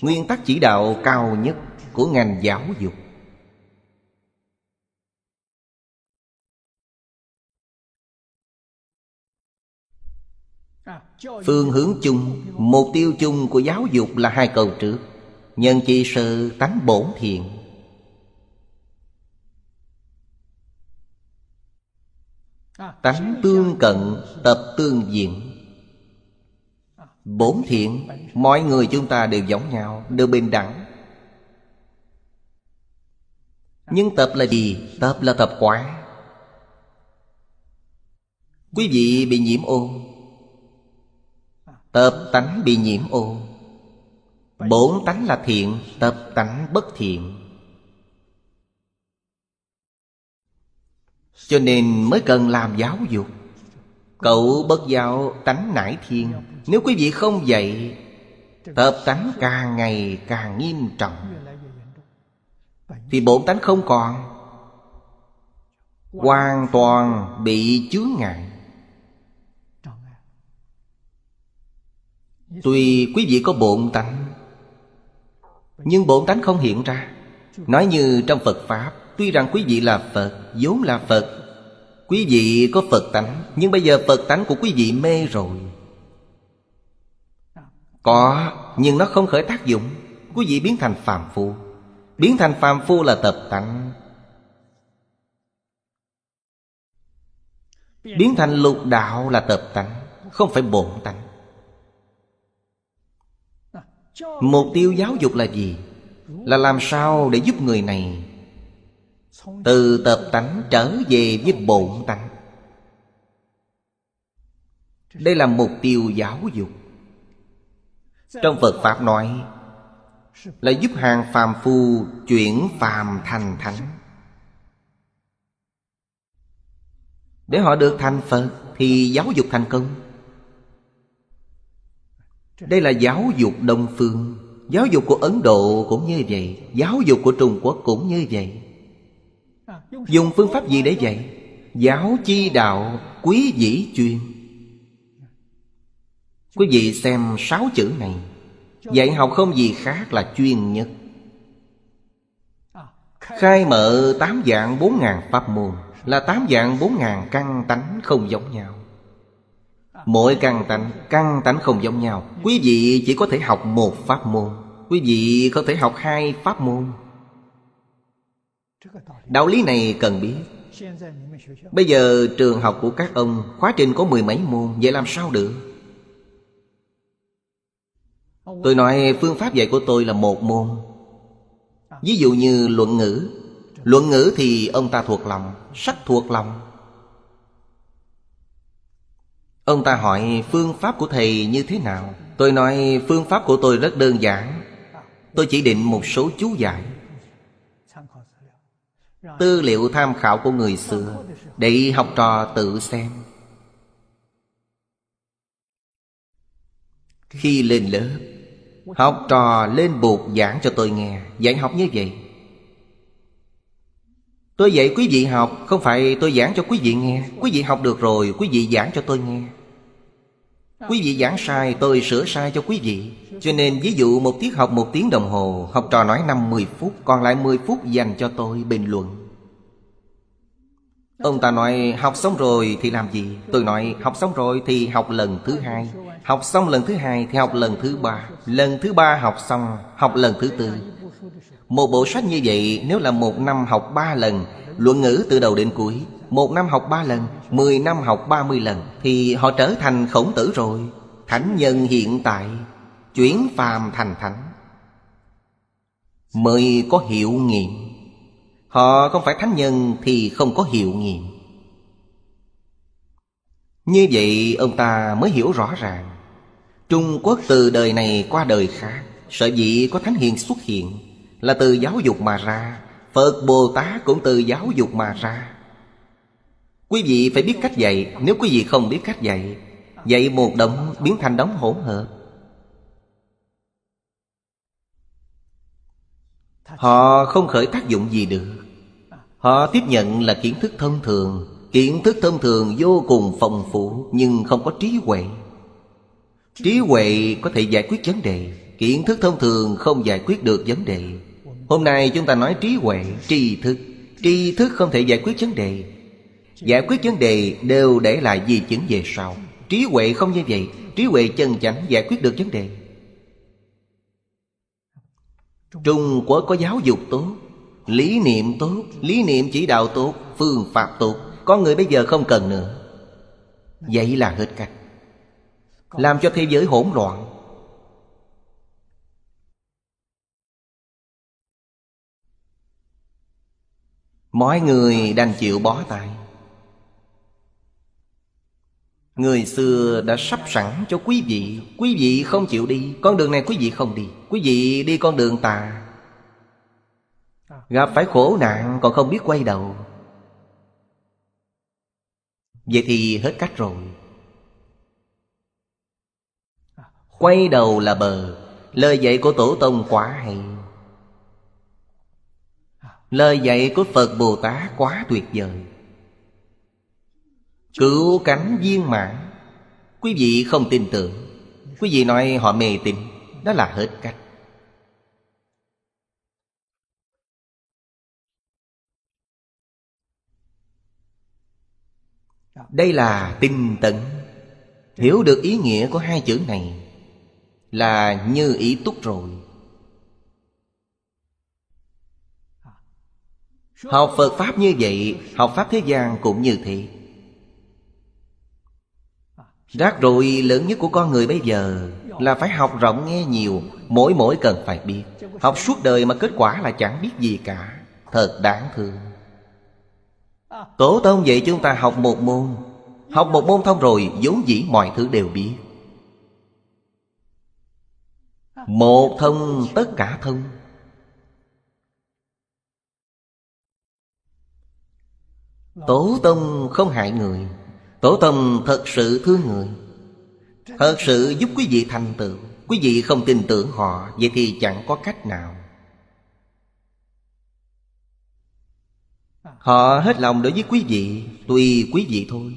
Nguyên tắc chỉ đạo cao nhất của ngành giáo dục Phương hướng chung Mục tiêu chung của giáo dục là hai câu trước Nhân chi sự tánh bổn thiện Tánh tương cận tập tương diện Bổn thiện Mọi người chúng ta đều giống nhau Đều bình đẳng Nhưng tập là gì? Tập là tập quả Quý vị bị nhiễm ô Tập tánh bị nhiễm ô Bốn tánh là thiện Tập tánh bất thiện Cho nên mới cần làm giáo dục Cậu bất giáo tánh nải thiên Nếu quý vị không dạy Tập tánh càng ngày càng nghiêm trọng Thì bổn tánh không còn Hoàn toàn bị chướng ngại Tuy quý vị có bổn tánh Nhưng bổn tánh không hiện ra Nói như trong Phật Pháp Tuy rằng quý vị là Phật vốn là Phật Quý vị có Phật tánh Nhưng bây giờ Phật tánh của quý vị mê rồi Có Nhưng nó không khởi tác dụng Quý vị biến thành phàm phu Biến thành phàm phu là tập tánh Biến thành lục đạo là tập tánh Không phải bổn tánh mục tiêu giáo dục là gì là làm sao để giúp người này từ tập tánh trở về với bổn tánh đây là mục tiêu giáo dục trong phật pháp nói là giúp hàng phàm phu chuyển phàm thành thánh để họ được thành phật thì giáo dục thành công đây là giáo dục đông phương giáo dục của ấn độ cũng như vậy giáo dục của trung quốc cũng như vậy dùng phương pháp gì để dạy giáo chi đạo quý dĩ chuyên quý vị xem sáu chữ này dạy học không gì khác là chuyên nhất khai mở tám dạng bốn ngàn pháp môn là tám dạng bốn ngàn căn tánh không giống nhau Mỗi căn tánh Căn tánh không giống nhau Quý vị chỉ có thể học một pháp môn Quý vị có thể học hai pháp môn Đạo lý này cần biết Bây giờ trường học của các ông Khóa trình có mười mấy môn Vậy làm sao được Tôi nói phương pháp dạy của tôi là một môn Ví dụ như luận ngữ Luận ngữ thì ông ta thuộc lòng Sách thuộc lòng Ông ta hỏi phương pháp của thầy như thế nào Tôi nói phương pháp của tôi rất đơn giản Tôi chỉ định một số chú giải Tư liệu tham khảo của người xưa Để học trò tự xem Khi lên lớp Học trò lên buộc giảng cho tôi nghe giảng học như vậy Tôi dạy quý vị học Không phải tôi giảng cho quý vị nghe Quý vị học được rồi Quý vị giảng cho tôi nghe Quý vị giảng sai tôi sửa sai cho quý vị Cho nên ví dụ một tiết học một tiếng đồng hồ Học trò nói 50 phút Còn lại 10 phút dành cho tôi bình luận Ông ta nói học xong rồi thì làm gì Tôi nói học xong rồi thì học lần thứ hai Học xong lần thứ hai thì học lần thứ ba Lần thứ ba học xong học lần thứ tư Một bộ sách như vậy nếu là một năm học ba lần Luận ngữ từ đầu đến cuối một năm học ba lần mười năm học ba mươi lần thì họ trở thành khổng tử rồi thánh nhân hiện tại chuyển phàm thành thánh mới có hiệu nghiệm họ không phải thánh nhân thì không có hiệu nghiệm như vậy ông ta mới hiểu rõ ràng trung quốc từ đời này qua đời khác sợ dĩ có thánh hiền xuất hiện là từ giáo dục mà ra phật bồ tát cũng từ giáo dục mà ra Quý vị phải biết cách dạy Nếu quý vị không biết cách dạy Dạy một động biến thành đóng hỗn hợp Họ không khởi tác dụng gì được Họ tiếp nhận là kiến thức thông thường Kiến thức thông thường vô cùng phong phú Nhưng không có trí huệ Trí huệ có thể giải quyết vấn đề Kiến thức thông thường không giải quyết được vấn đề Hôm nay chúng ta nói trí huệ, tri thức Tri thức không thể giải quyết vấn đề giải quyết vấn đề đều để lại di chứng về sau trí huệ không như vậy trí huệ chân chánh giải quyết được vấn đề trung quốc có giáo dục tốt lý niệm tốt lý niệm chỉ đạo tốt phương pháp tốt con người bây giờ không cần nữa vậy là hết cách làm cho thế giới hỗn loạn mọi người đành chịu bó tay Người xưa đã sắp sẵn cho quý vị Quý vị không chịu đi Con đường này quý vị không đi Quý vị đi con đường tà Gặp phải khổ nạn còn không biết quay đầu Vậy thì hết cách rồi Quay đầu là bờ Lời dạy của Tổ Tông quá hay Lời dạy của Phật Bồ Tát quá tuyệt vời Cứu cánh viên mãn Quý vị không tin tưởng Quý vị nói họ mê tín Đó là hết cách Đây là tinh tấn Hiểu được ý nghĩa của hai chữ này Là như ý túc rồi Học Phật Pháp như vậy Học Pháp thế gian cũng như thế Rác rồi lớn nhất của con người bây giờ Là phải học rộng nghe nhiều Mỗi mỗi cần phải biết Học suốt đời mà kết quả là chẳng biết gì cả Thật đáng thương Tổ tông dạy chúng ta học một môn Học một môn thông rồi vốn dĩ mọi thứ đều biết Một thông tất cả thông Tổ tông không hại người Tổ tông thật sự thương người Thật sự giúp quý vị thành tựu Quý vị không tin tưởng họ Vậy thì chẳng có cách nào Họ hết lòng đối với quý vị Tùy quý vị thôi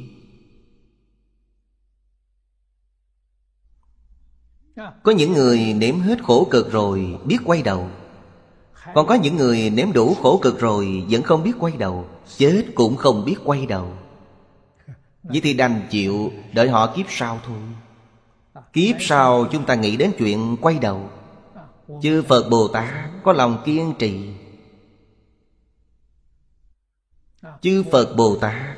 Có những người nếm hết khổ cực rồi Biết quay đầu Còn có những người nếm đủ khổ cực rồi Vẫn không biết quay đầu Chết cũng không biết quay đầu Vậy thì đành chịu đợi họ kiếp sau thôi Kiếp sau chúng ta nghĩ đến chuyện quay đầu Chư Phật Bồ Tát có lòng kiên trì Chư Phật Bồ Tát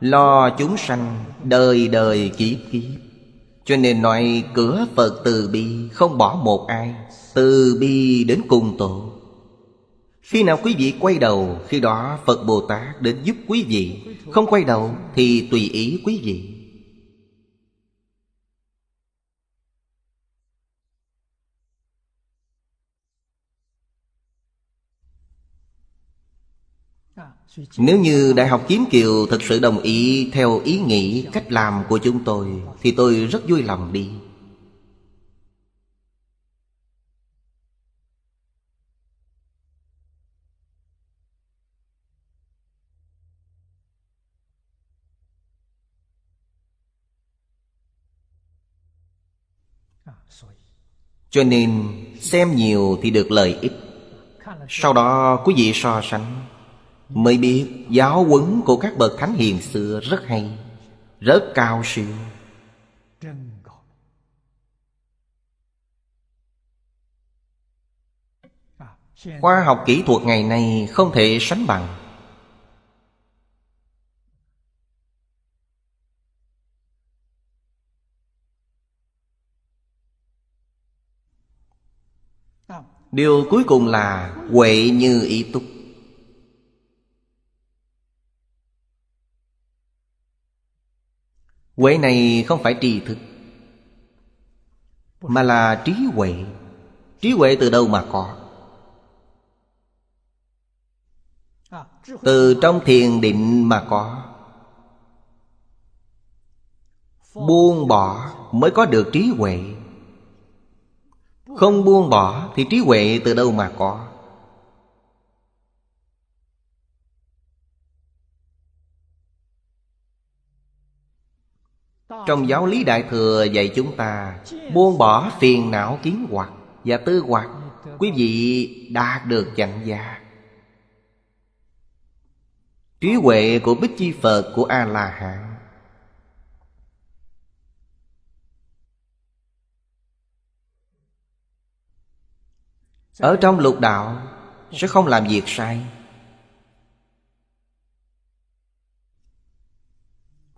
Lo chúng sanh đời đời kiếp kiếp Cho nên nói cửa Phật từ bi không bỏ một ai Từ bi đến cùng tổ khi nào quý vị quay đầu Khi đó Phật Bồ Tát đến giúp quý vị Không quay đầu thì tùy ý quý vị Nếu như Đại học Kiếm Kiều thực sự đồng ý theo ý nghĩ cách làm của chúng tôi Thì tôi rất vui lòng đi Cho nên xem nhiều thì được lợi ích Sau đó quý vị so sánh Mới biết giáo huấn của các bậc thánh hiền xưa rất hay Rất cao siêu Khoa học kỹ thuật ngày nay không thể sánh bằng Điều cuối cùng là huệ như ý túc Huệ này không phải trí thức Mà là trí huệ Trí huệ từ đâu mà có Từ trong thiền định mà có Buông bỏ mới có được trí huệ không buông bỏ thì trí huệ từ đâu mà có Trong giáo lý Đại Thừa dạy chúng ta Buông bỏ phiền não kiến hoặc và tư hoặc Quý vị đạt được chẳng gia Trí huệ của Bích Chi Phật của A-La-Hán Ở trong lục đạo Sẽ không làm việc sai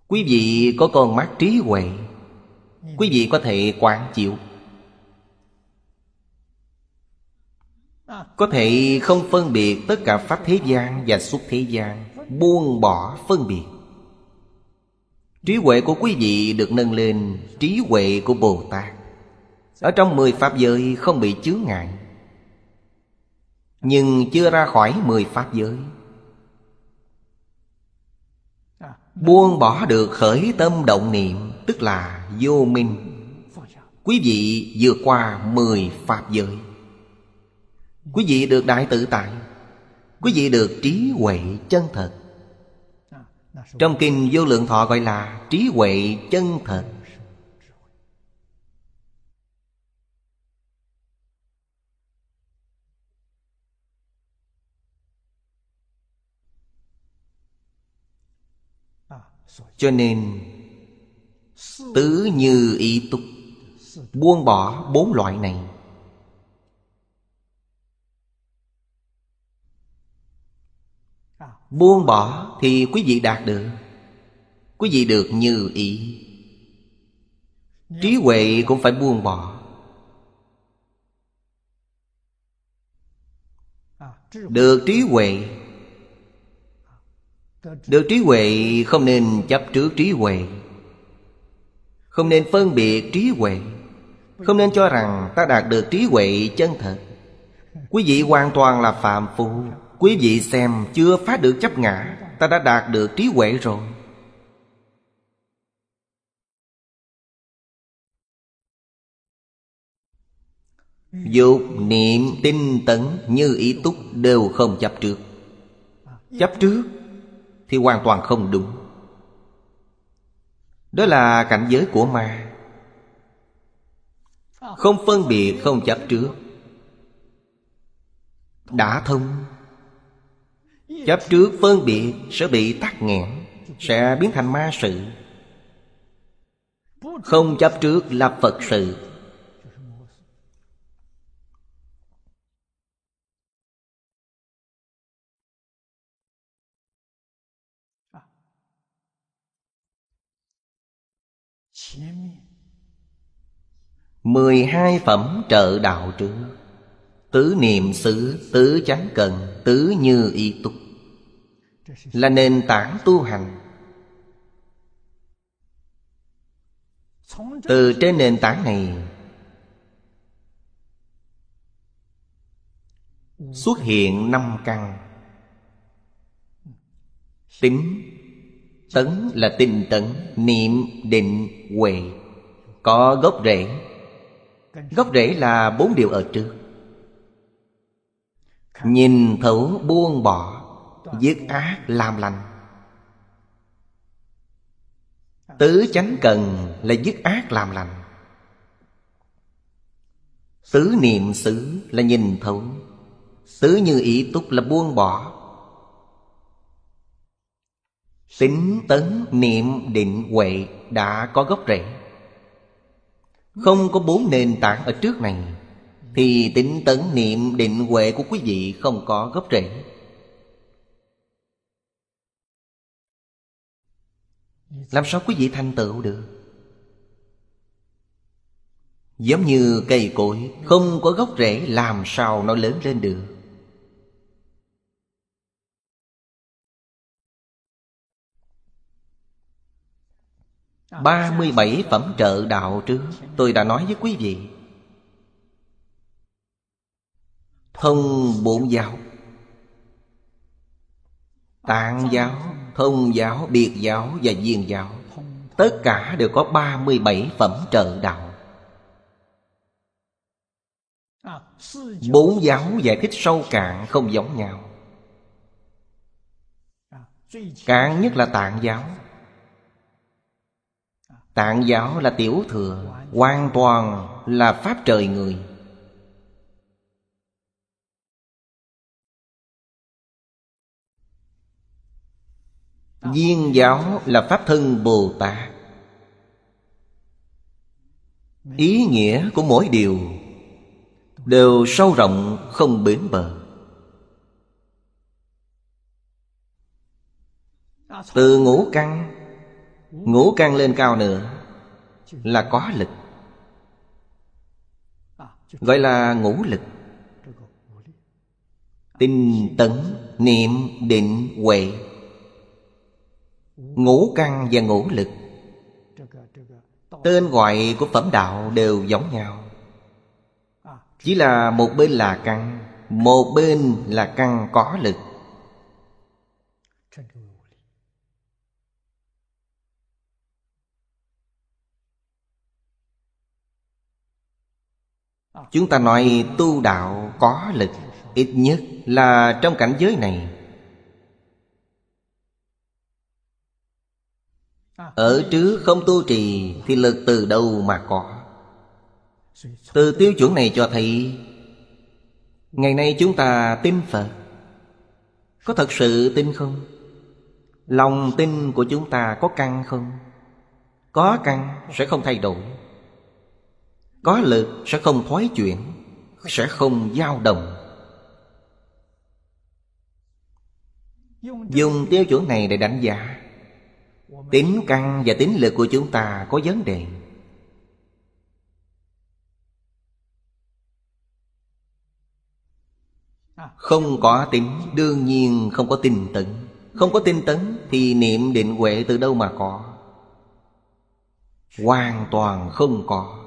Quý vị có con mắt trí huệ Quý vị có thể quản chịu Có thể không phân biệt tất cả Pháp thế gian và xuất thế gian Buông bỏ phân biệt Trí huệ của quý vị được nâng lên Trí huệ của Bồ Tát Ở trong mười Pháp giới không bị chướng ngại nhưng chưa ra khỏi mười pháp giới buông bỏ được khởi tâm động niệm tức là vô minh quý vị vượt qua mười pháp giới quý vị được đại tự tại quý vị được trí huệ chân thật trong kinh vô lượng thọ gọi là trí huệ chân thật cho nên tứ như ý túc buông bỏ bốn loại này buông bỏ thì quý vị đạt được quý vị được như ý trí huệ cũng phải buông bỏ được trí huệ được trí huệ không nên chấp trước trí huệ Không nên phân biệt trí huệ Không nên cho rằng ta đạt được trí huệ chân thật Quý vị hoàn toàn là phạm phu Quý vị xem chưa phá được chấp ngã Ta đã đạt được trí huệ rồi Dục niệm tinh tấn như ý túc đều không chấp trước Chấp trước thì hoàn toàn không đúng đó là cảnh giới của ma không phân biệt không chấp trước đã thông chấp trước phân biệt sẽ bị tắc nghẽn sẽ biến thành ma sự không chấp trước là phật sự mười hai phẩm trợ đạo trữ Tứ niệm xứ, tứ chánh cần, tứ như y túc Là nền tảng tu hành Từ trên nền tảng này Xuất hiện năm căn Tính Tấn là tinh tấn Niệm định huệ có gốc rễ gốc rễ là bốn điều ở trước nhìn thấu buông bỏ dứt ác làm lành tứ chánh cần là dứt ác làm lành tứ niệm xứ là nhìn thấu tứ như ý túc là buông bỏ Tính tấn niệm định huệ đã có gốc rễ Không có bốn nền tảng ở trước này Thì tính tấn niệm định huệ của quý vị không có gốc rễ Làm sao quý vị thành tựu được Giống như cây cối không có gốc rễ làm sao nó lớn lên được 37 phẩm trợ đạo trước Tôi đã nói với quý vị Thông bổn giáo Tạng giáo Thông giáo, biệt giáo và viên giáo Tất cả đều có 37 phẩm trợ đạo Bốn giáo giải thích sâu cạn không giống nhau Cạn nhất là tạng giáo Tạng giáo là tiểu thừa Hoàn toàn là pháp trời người Duyên giáo là pháp thân Bồ Tát Ý nghĩa của mỗi điều Đều sâu rộng không bến bờ Từ ngũ căn Ngũ căn lên cao nữa Là có lực Gọi là ngũ lực Tinh tấn Niệm định huệ Ngũ căn và ngũ lực Tên gọi của phẩm đạo đều giống nhau Chỉ là một bên là căn Một bên là căn có lực Chúng ta nói tu đạo có lực Ít nhất là trong cảnh giới này Ở trước không tu trì Thì lực từ đâu mà có Từ tiêu chuẩn này cho thấy Ngày nay chúng ta tin Phật Có thật sự tin không? Lòng tin của chúng ta có căng không? Có căng sẽ không thay đổi có lực sẽ không thoái chuyển Sẽ không dao động Dùng tiêu chuẩn này để đánh giá Tính căn và tính lực của chúng ta có vấn đề Không có tính đương nhiên không có tinh tấn Không có tinh tấn thì niệm định huệ từ đâu mà có Hoàn toàn không có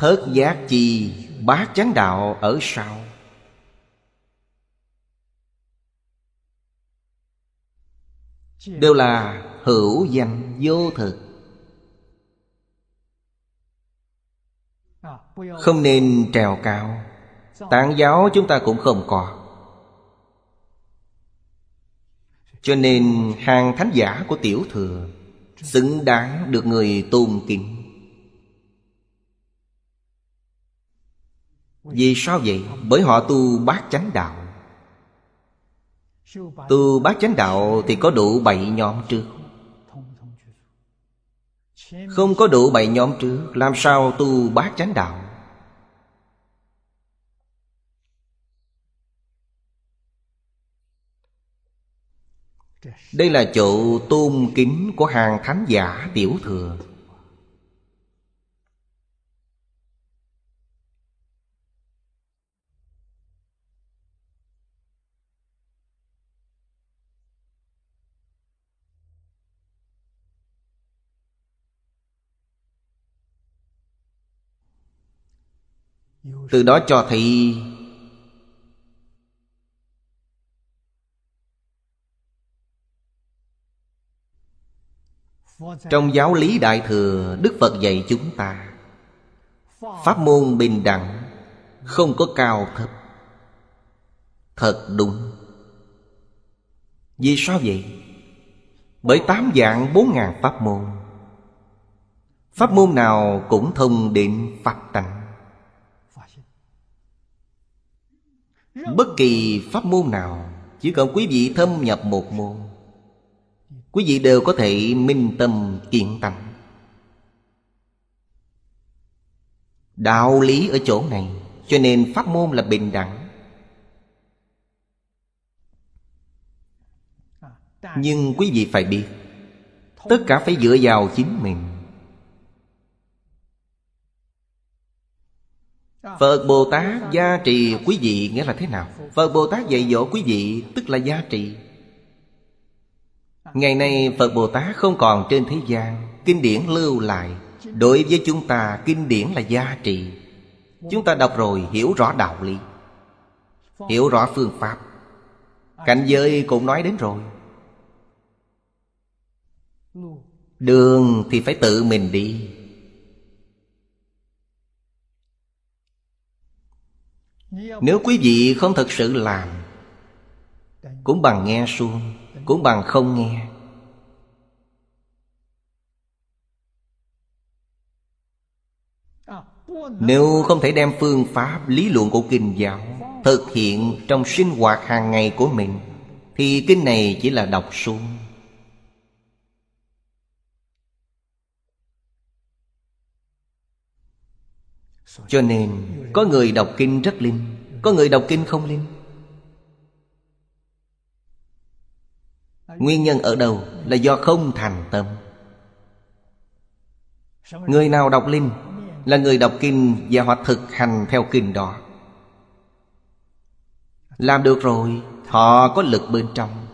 thất giác chi bá chánh đạo ở sau Đều là hữu danh vô thực Không nên trèo cao Tán giáo chúng ta cũng không có Cho nên hàng thánh giả của tiểu thừa Xứng đáng được người tôn kính Vì sao vậy? Bởi họ tu bát chánh đạo Tu bát chánh đạo thì có đủ bảy nhóm trước Không có đủ bảy nhóm trước Làm sao tu bát chánh đạo Đây là chỗ tôn kính của hàng thánh giả tiểu thừa từ đó cho thấy trong giáo lý đại thừa đức phật dạy chúng ta pháp môn bình đẳng không có cao thấp thật đúng vì sao vậy bởi tám dạng bốn ngàn pháp môn pháp môn nào cũng thông đến pháp tánh bất kỳ pháp môn nào chỉ cần quý vị thâm nhập một môn quý vị đều có thể minh tâm kiện tâm đạo lý ở chỗ này cho nên pháp môn là bình đẳng nhưng quý vị phải biết tất cả phải dựa vào chính mình Phật Bồ Tát gia trì quý vị nghĩa là thế nào? Phật Bồ Tát dạy dỗ quý vị tức là gia trì Ngày nay Phật Bồ Tát không còn trên thế gian Kinh điển lưu lại Đối với chúng ta kinh điển là gia trì Chúng ta đọc rồi hiểu rõ đạo lý Hiểu rõ phương pháp Cảnh giới cũng nói đến rồi Đường thì phải tự mình đi nếu quý vị không thật sự làm cũng bằng nghe suông cũng bằng không nghe nếu không thể đem phương pháp lý luận của kinh giáo thực hiện trong sinh hoạt hàng ngày của mình thì kinh này chỉ là đọc suông Cho nên có người đọc kinh rất linh Có người đọc kinh không linh Nguyên nhân ở đâu là do không thành tâm Người nào đọc linh Là người đọc kinh và họ thực hành theo kinh đó Làm được rồi Họ có lực bên trong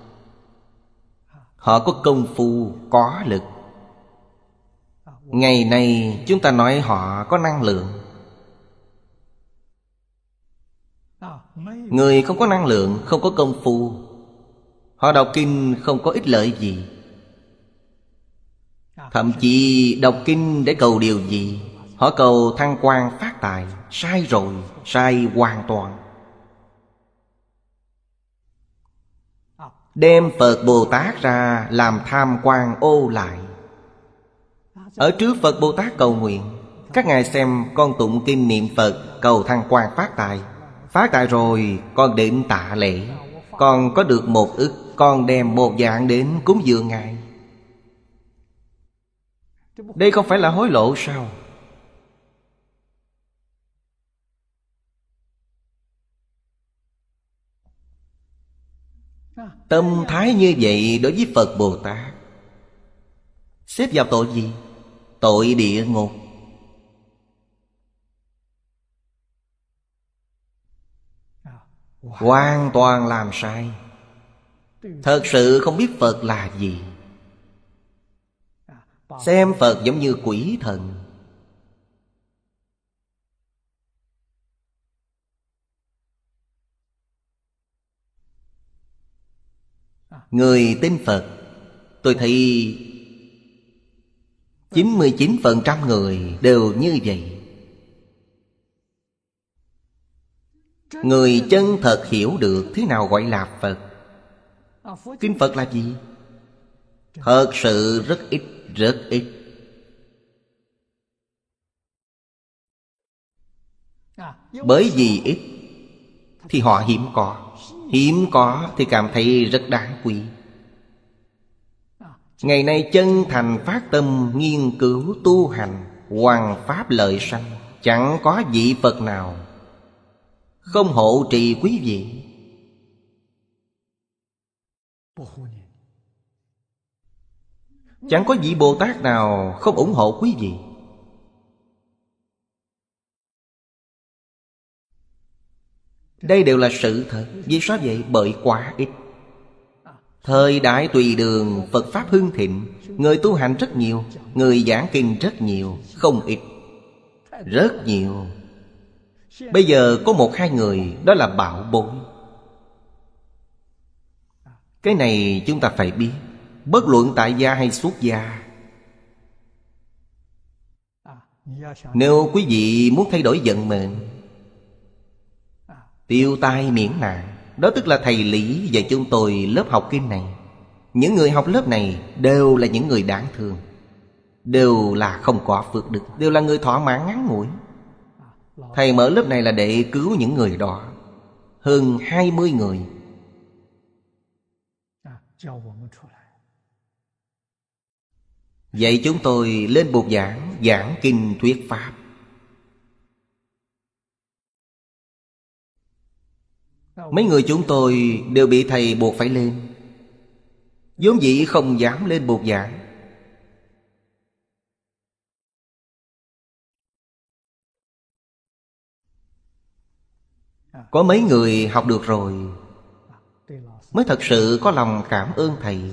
Họ có công phu Có lực Ngày nay chúng ta nói họ có năng lượng Người không có năng lượng Không có công phu Họ đọc kinh không có ích lợi gì Thậm chí đọc kinh để cầu điều gì Họ cầu thăng quan phát tài Sai rồi Sai hoàn toàn Đem Phật Bồ Tát ra Làm tham quan ô lại Ở trước Phật Bồ Tát cầu nguyện Các ngài xem con tụng kinh niệm Phật Cầu thăng quan phát tài Phát tài rồi con đến tạ lễ Con có được một ức Con đem một dạng đến cúng dường Ngài Đây không phải là hối lộ sao Tâm thái như vậy đối với Phật Bồ Tát Xếp vào tội gì? Tội địa ngục hoàn toàn làm sai thật sự không biết phật là gì xem phật giống như quỷ thần người tin phật tôi thấy 99% người đều như vậy Người chân thật hiểu được thế nào gọi là Phật Kinh Phật là gì? Thật sự rất ít, rất ít Bởi vì ít Thì họ hiếm có Hiếm có thì cảm thấy rất đáng quý Ngày nay chân thành phát tâm nghiên cứu tu hành Hoàng pháp lợi sanh Chẳng có vị Phật nào không hộ trì quý vị Chẳng có vị Bồ Tát nào không ủng hộ quý vị Đây đều là sự thật Vì sao vậy? Bởi quá ít Thời đại tùy đường Phật Pháp hưng thịnh Người tu hành rất nhiều Người giảng kinh rất nhiều Không ít Rất nhiều Bây giờ có một hai người Đó là bảo bối Cái này chúng ta phải biết Bất luận tại gia hay xuất gia Nếu quý vị muốn thay đổi giận mệnh Tiêu tai miễn nạn Đó tức là thầy lý và chúng tôi lớp học kinh này Những người học lớp này đều là những người đáng thương Đều là không có phước đức Đều là người thỏa mãn ngắn ngủi Thầy mở lớp này là để cứu những người đó Hơn 20 người Vậy chúng tôi lên bục giảng Giảng kinh thuyết pháp Mấy người chúng tôi đều bị thầy buộc phải lên vốn dĩ không dám lên bục giảng có mấy người học được rồi mới thật sự có lòng cảm ơn thầy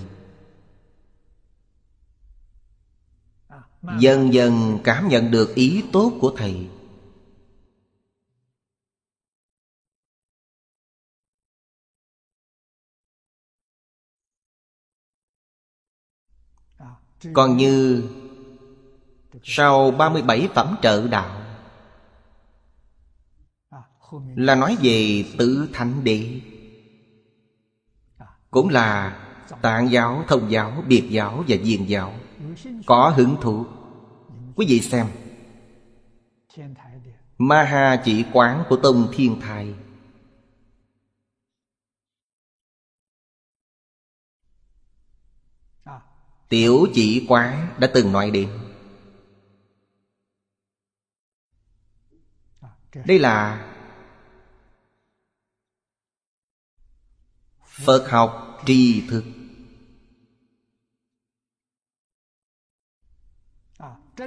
dần dần cảm nhận được ý tốt của thầy còn như sau 37 phẩm trợ đạo là nói về tự thánh đế cũng là tạng giáo thông giáo biệt giáo và diền giáo có hứng thú quý vị xem ma chỉ quán của tông thiên thai tiểu chỉ quán đã từng nói đến đây là Phật học tri thức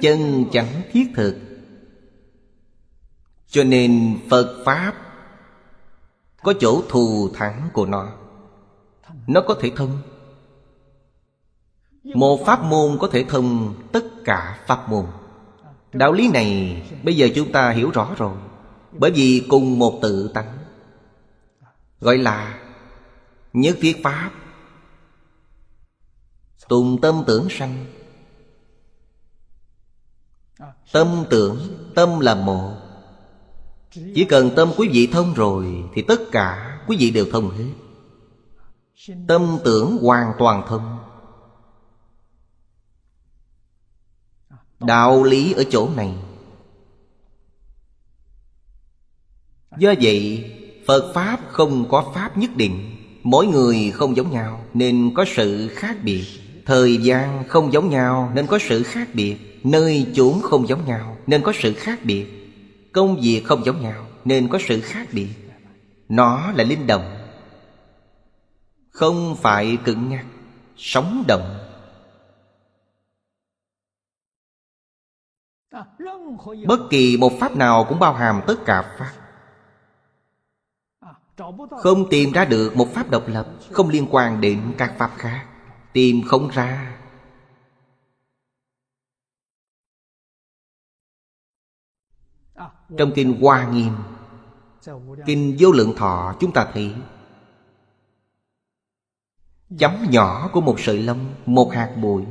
Chân chẳng thiết thực Cho nên Phật Pháp Có chỗ thù thắng của nó Nó có thể thông Một pháp môn có thể thông tất cả pháp môn Đạo lý này bây giờ chúng ta hiểu rõ rồi Bởi vì cùng một tự tánh Gọi là Nhất thiết Pháp Tùng tâm tưởng sanh Tâm tưởng Tâm là một Chỉ cần tâm quý vị thông rồi Thì tất cả quý vị đều thông hết Tâm tưởng hoàn toàn thông Đạo lý ở chỗ này Do vậy Phật Pháp không có Pháp nhất định mỗi người không giống nhau nên có sự khác biệt thời gian không giống nhau nên có sự khác biệt nơi chốn không giống nhau nên có sự khác biệt công việc không giống nhau nên có sự khác biệt nó là linh động không phải cứng nhắc sống động bất kỳ một pháp nào cũng bao hàm tất cả pháp không tìm ra được một pháp độc lập Không liên quan đến các pháp khác Tìm không ra Trong kinh Hoa Nghiêm Kinh Vô Lượng Thọ chúng ta thấy Chấm nhỏ của một sợi lông Một hạt bụi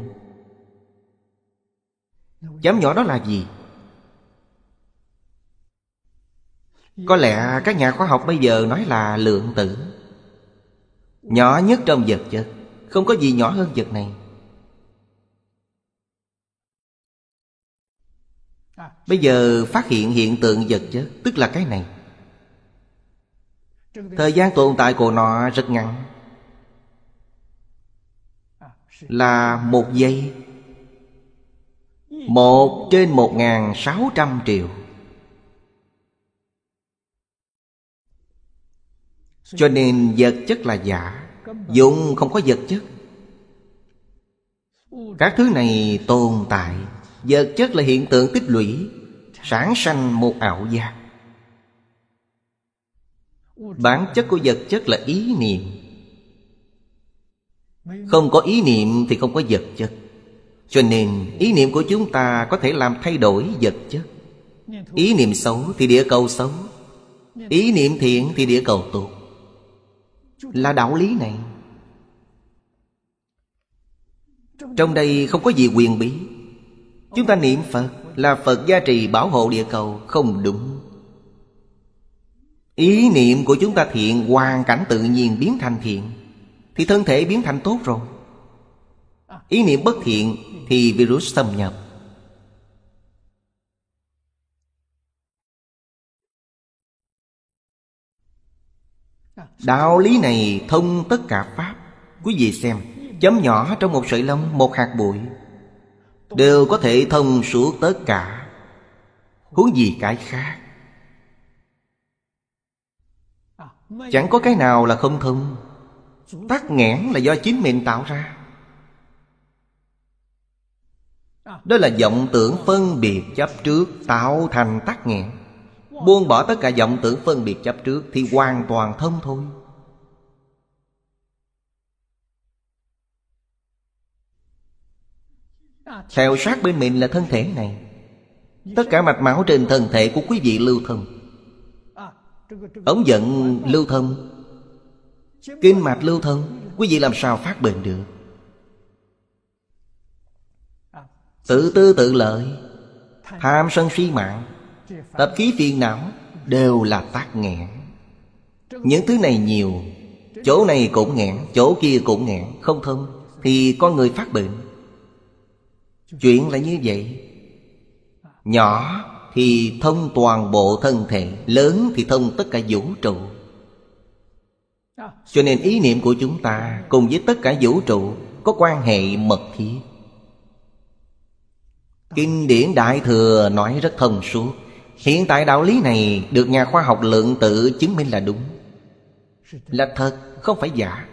Chấm nhỏ đó là gì? có lẽ các nhà khoa học bây giờ nói là lượng tử nhỏ nhất trong vật chất không có gì nhỏ hơn vật này bây giờ phát hiện hiện tượng vật chất tức là cái này thời gian tồn tại của nó rất ngắn là một giây một trên một ngàn sáu trăm triệu cho nên vật chất là giả dụng không có vật chất các thứ này tồn tại vật chất là hiện tượng tích lũy sản sanh một ảo giác bản chất của vật chất là ý niệm không có ý niệm thì không có vật chất cho nên ý niệm của chúng ta có thể làm thay đổi vật chất ý niệm xấu thì địa cầu xấu ý niệm thiện thì địa cầu tốt là đạo lý này trong đây không có gì quyền bí chúng ta niệm phật là phật gia trì bảo hộ địa cầu không đúng ý niệm của chúng ta thiện hoàn cảnh tự nhiên biến thành thiện thì thân thể biến thành tốt rồi ý niệm bất thiện thì virus xâm nhập Đạo lý này thông tất cả Pháp Quý vị xem Chấm nhỏ trong một sợi lông Một hạt bụi Đều có thể thông suốt tất cả Huống gì cái khác Chẳng có cái nào là không thông Tắc nghẽn là do chính mình tạo ra Đó là vọng tưởng phân biệt chấp trước Tạo thành tắc nghẽn Buông bỏ tất cả vọng tưởng phân biệt chấp trước Thì hoàn toàn thông thôi Theo sát bên mình là thân thể này Tất cả mạch máu trên thân thể của quý vị lưu thông Ống giận lưu thông Kinh mạch lưu thông Quý vị làm sao phát bệnh được Tự tư tự lợi Tham sân si mạng Tập khí phiền não đều là tác nghẽn Những thứ này nhiều Chỗ này cũng nghẽn, chỗ kia cũng nghẽn Không thông thì con người phát bệnh Chuyện là như vậy Nhỏ thì thông toàn bộ thân thể Lớn thì thông tất cả vũ trụ Cho nên ý niệm của chúng ta Cùng với tất cả vũ trụ Có quan hệ mật thiết Kinh điển Đại Thừa nói rất thông suốt Hiện tại đạo lý này được nhà khoa học lượng tử chứng minh là đúng Là thật, không phải giả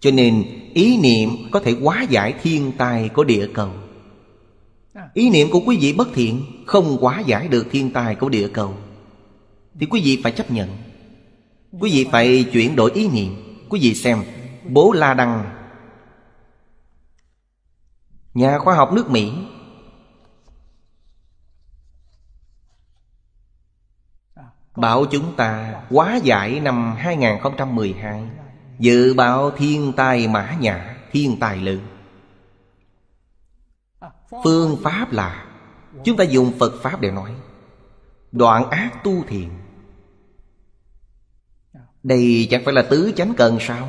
Cho nên ý niệm có thể hóa giải thiên tai của địa cầu Ý niệm của quý vị bất thiện Không hóa giải được thiên tai của địa cầu Thì quý vị phải chấp nhận Quý vị phải chuyển đổi ý niệm Quý vị xem Bố La Đăng Nhà khoa học nước Mỹ Bảo chúng ta quá giải năm 2012 Dự báo thiên tai mã nhã Thiên tai lớn Phương pháp là Chúng ta dùng Phật Pháp để nói Đoạn ác tu thiện Đây chẳng phải là tứ chánh cần sao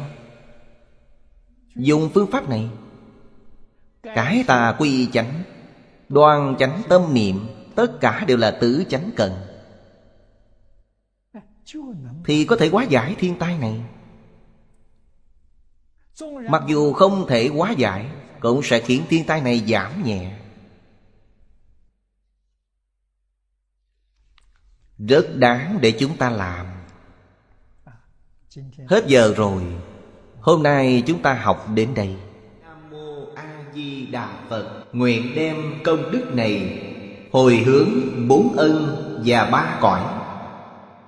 Dùng phương pháp này Cái tà quy chánh Đoan chánh tâm niệm Tất cả đều là tứ chánh cần thì có thể hóa giải thiên tai này mặc dù không thể hóa giải cũng sẽ khiến thiên tai này giảm nhẹ rất đáng để chúng ta làm hết giờ rồi hôm nay chúng ta học đến đây nam mô a di đà phật nguyện đem công đức này hồi hướng bốn ân và ba cõi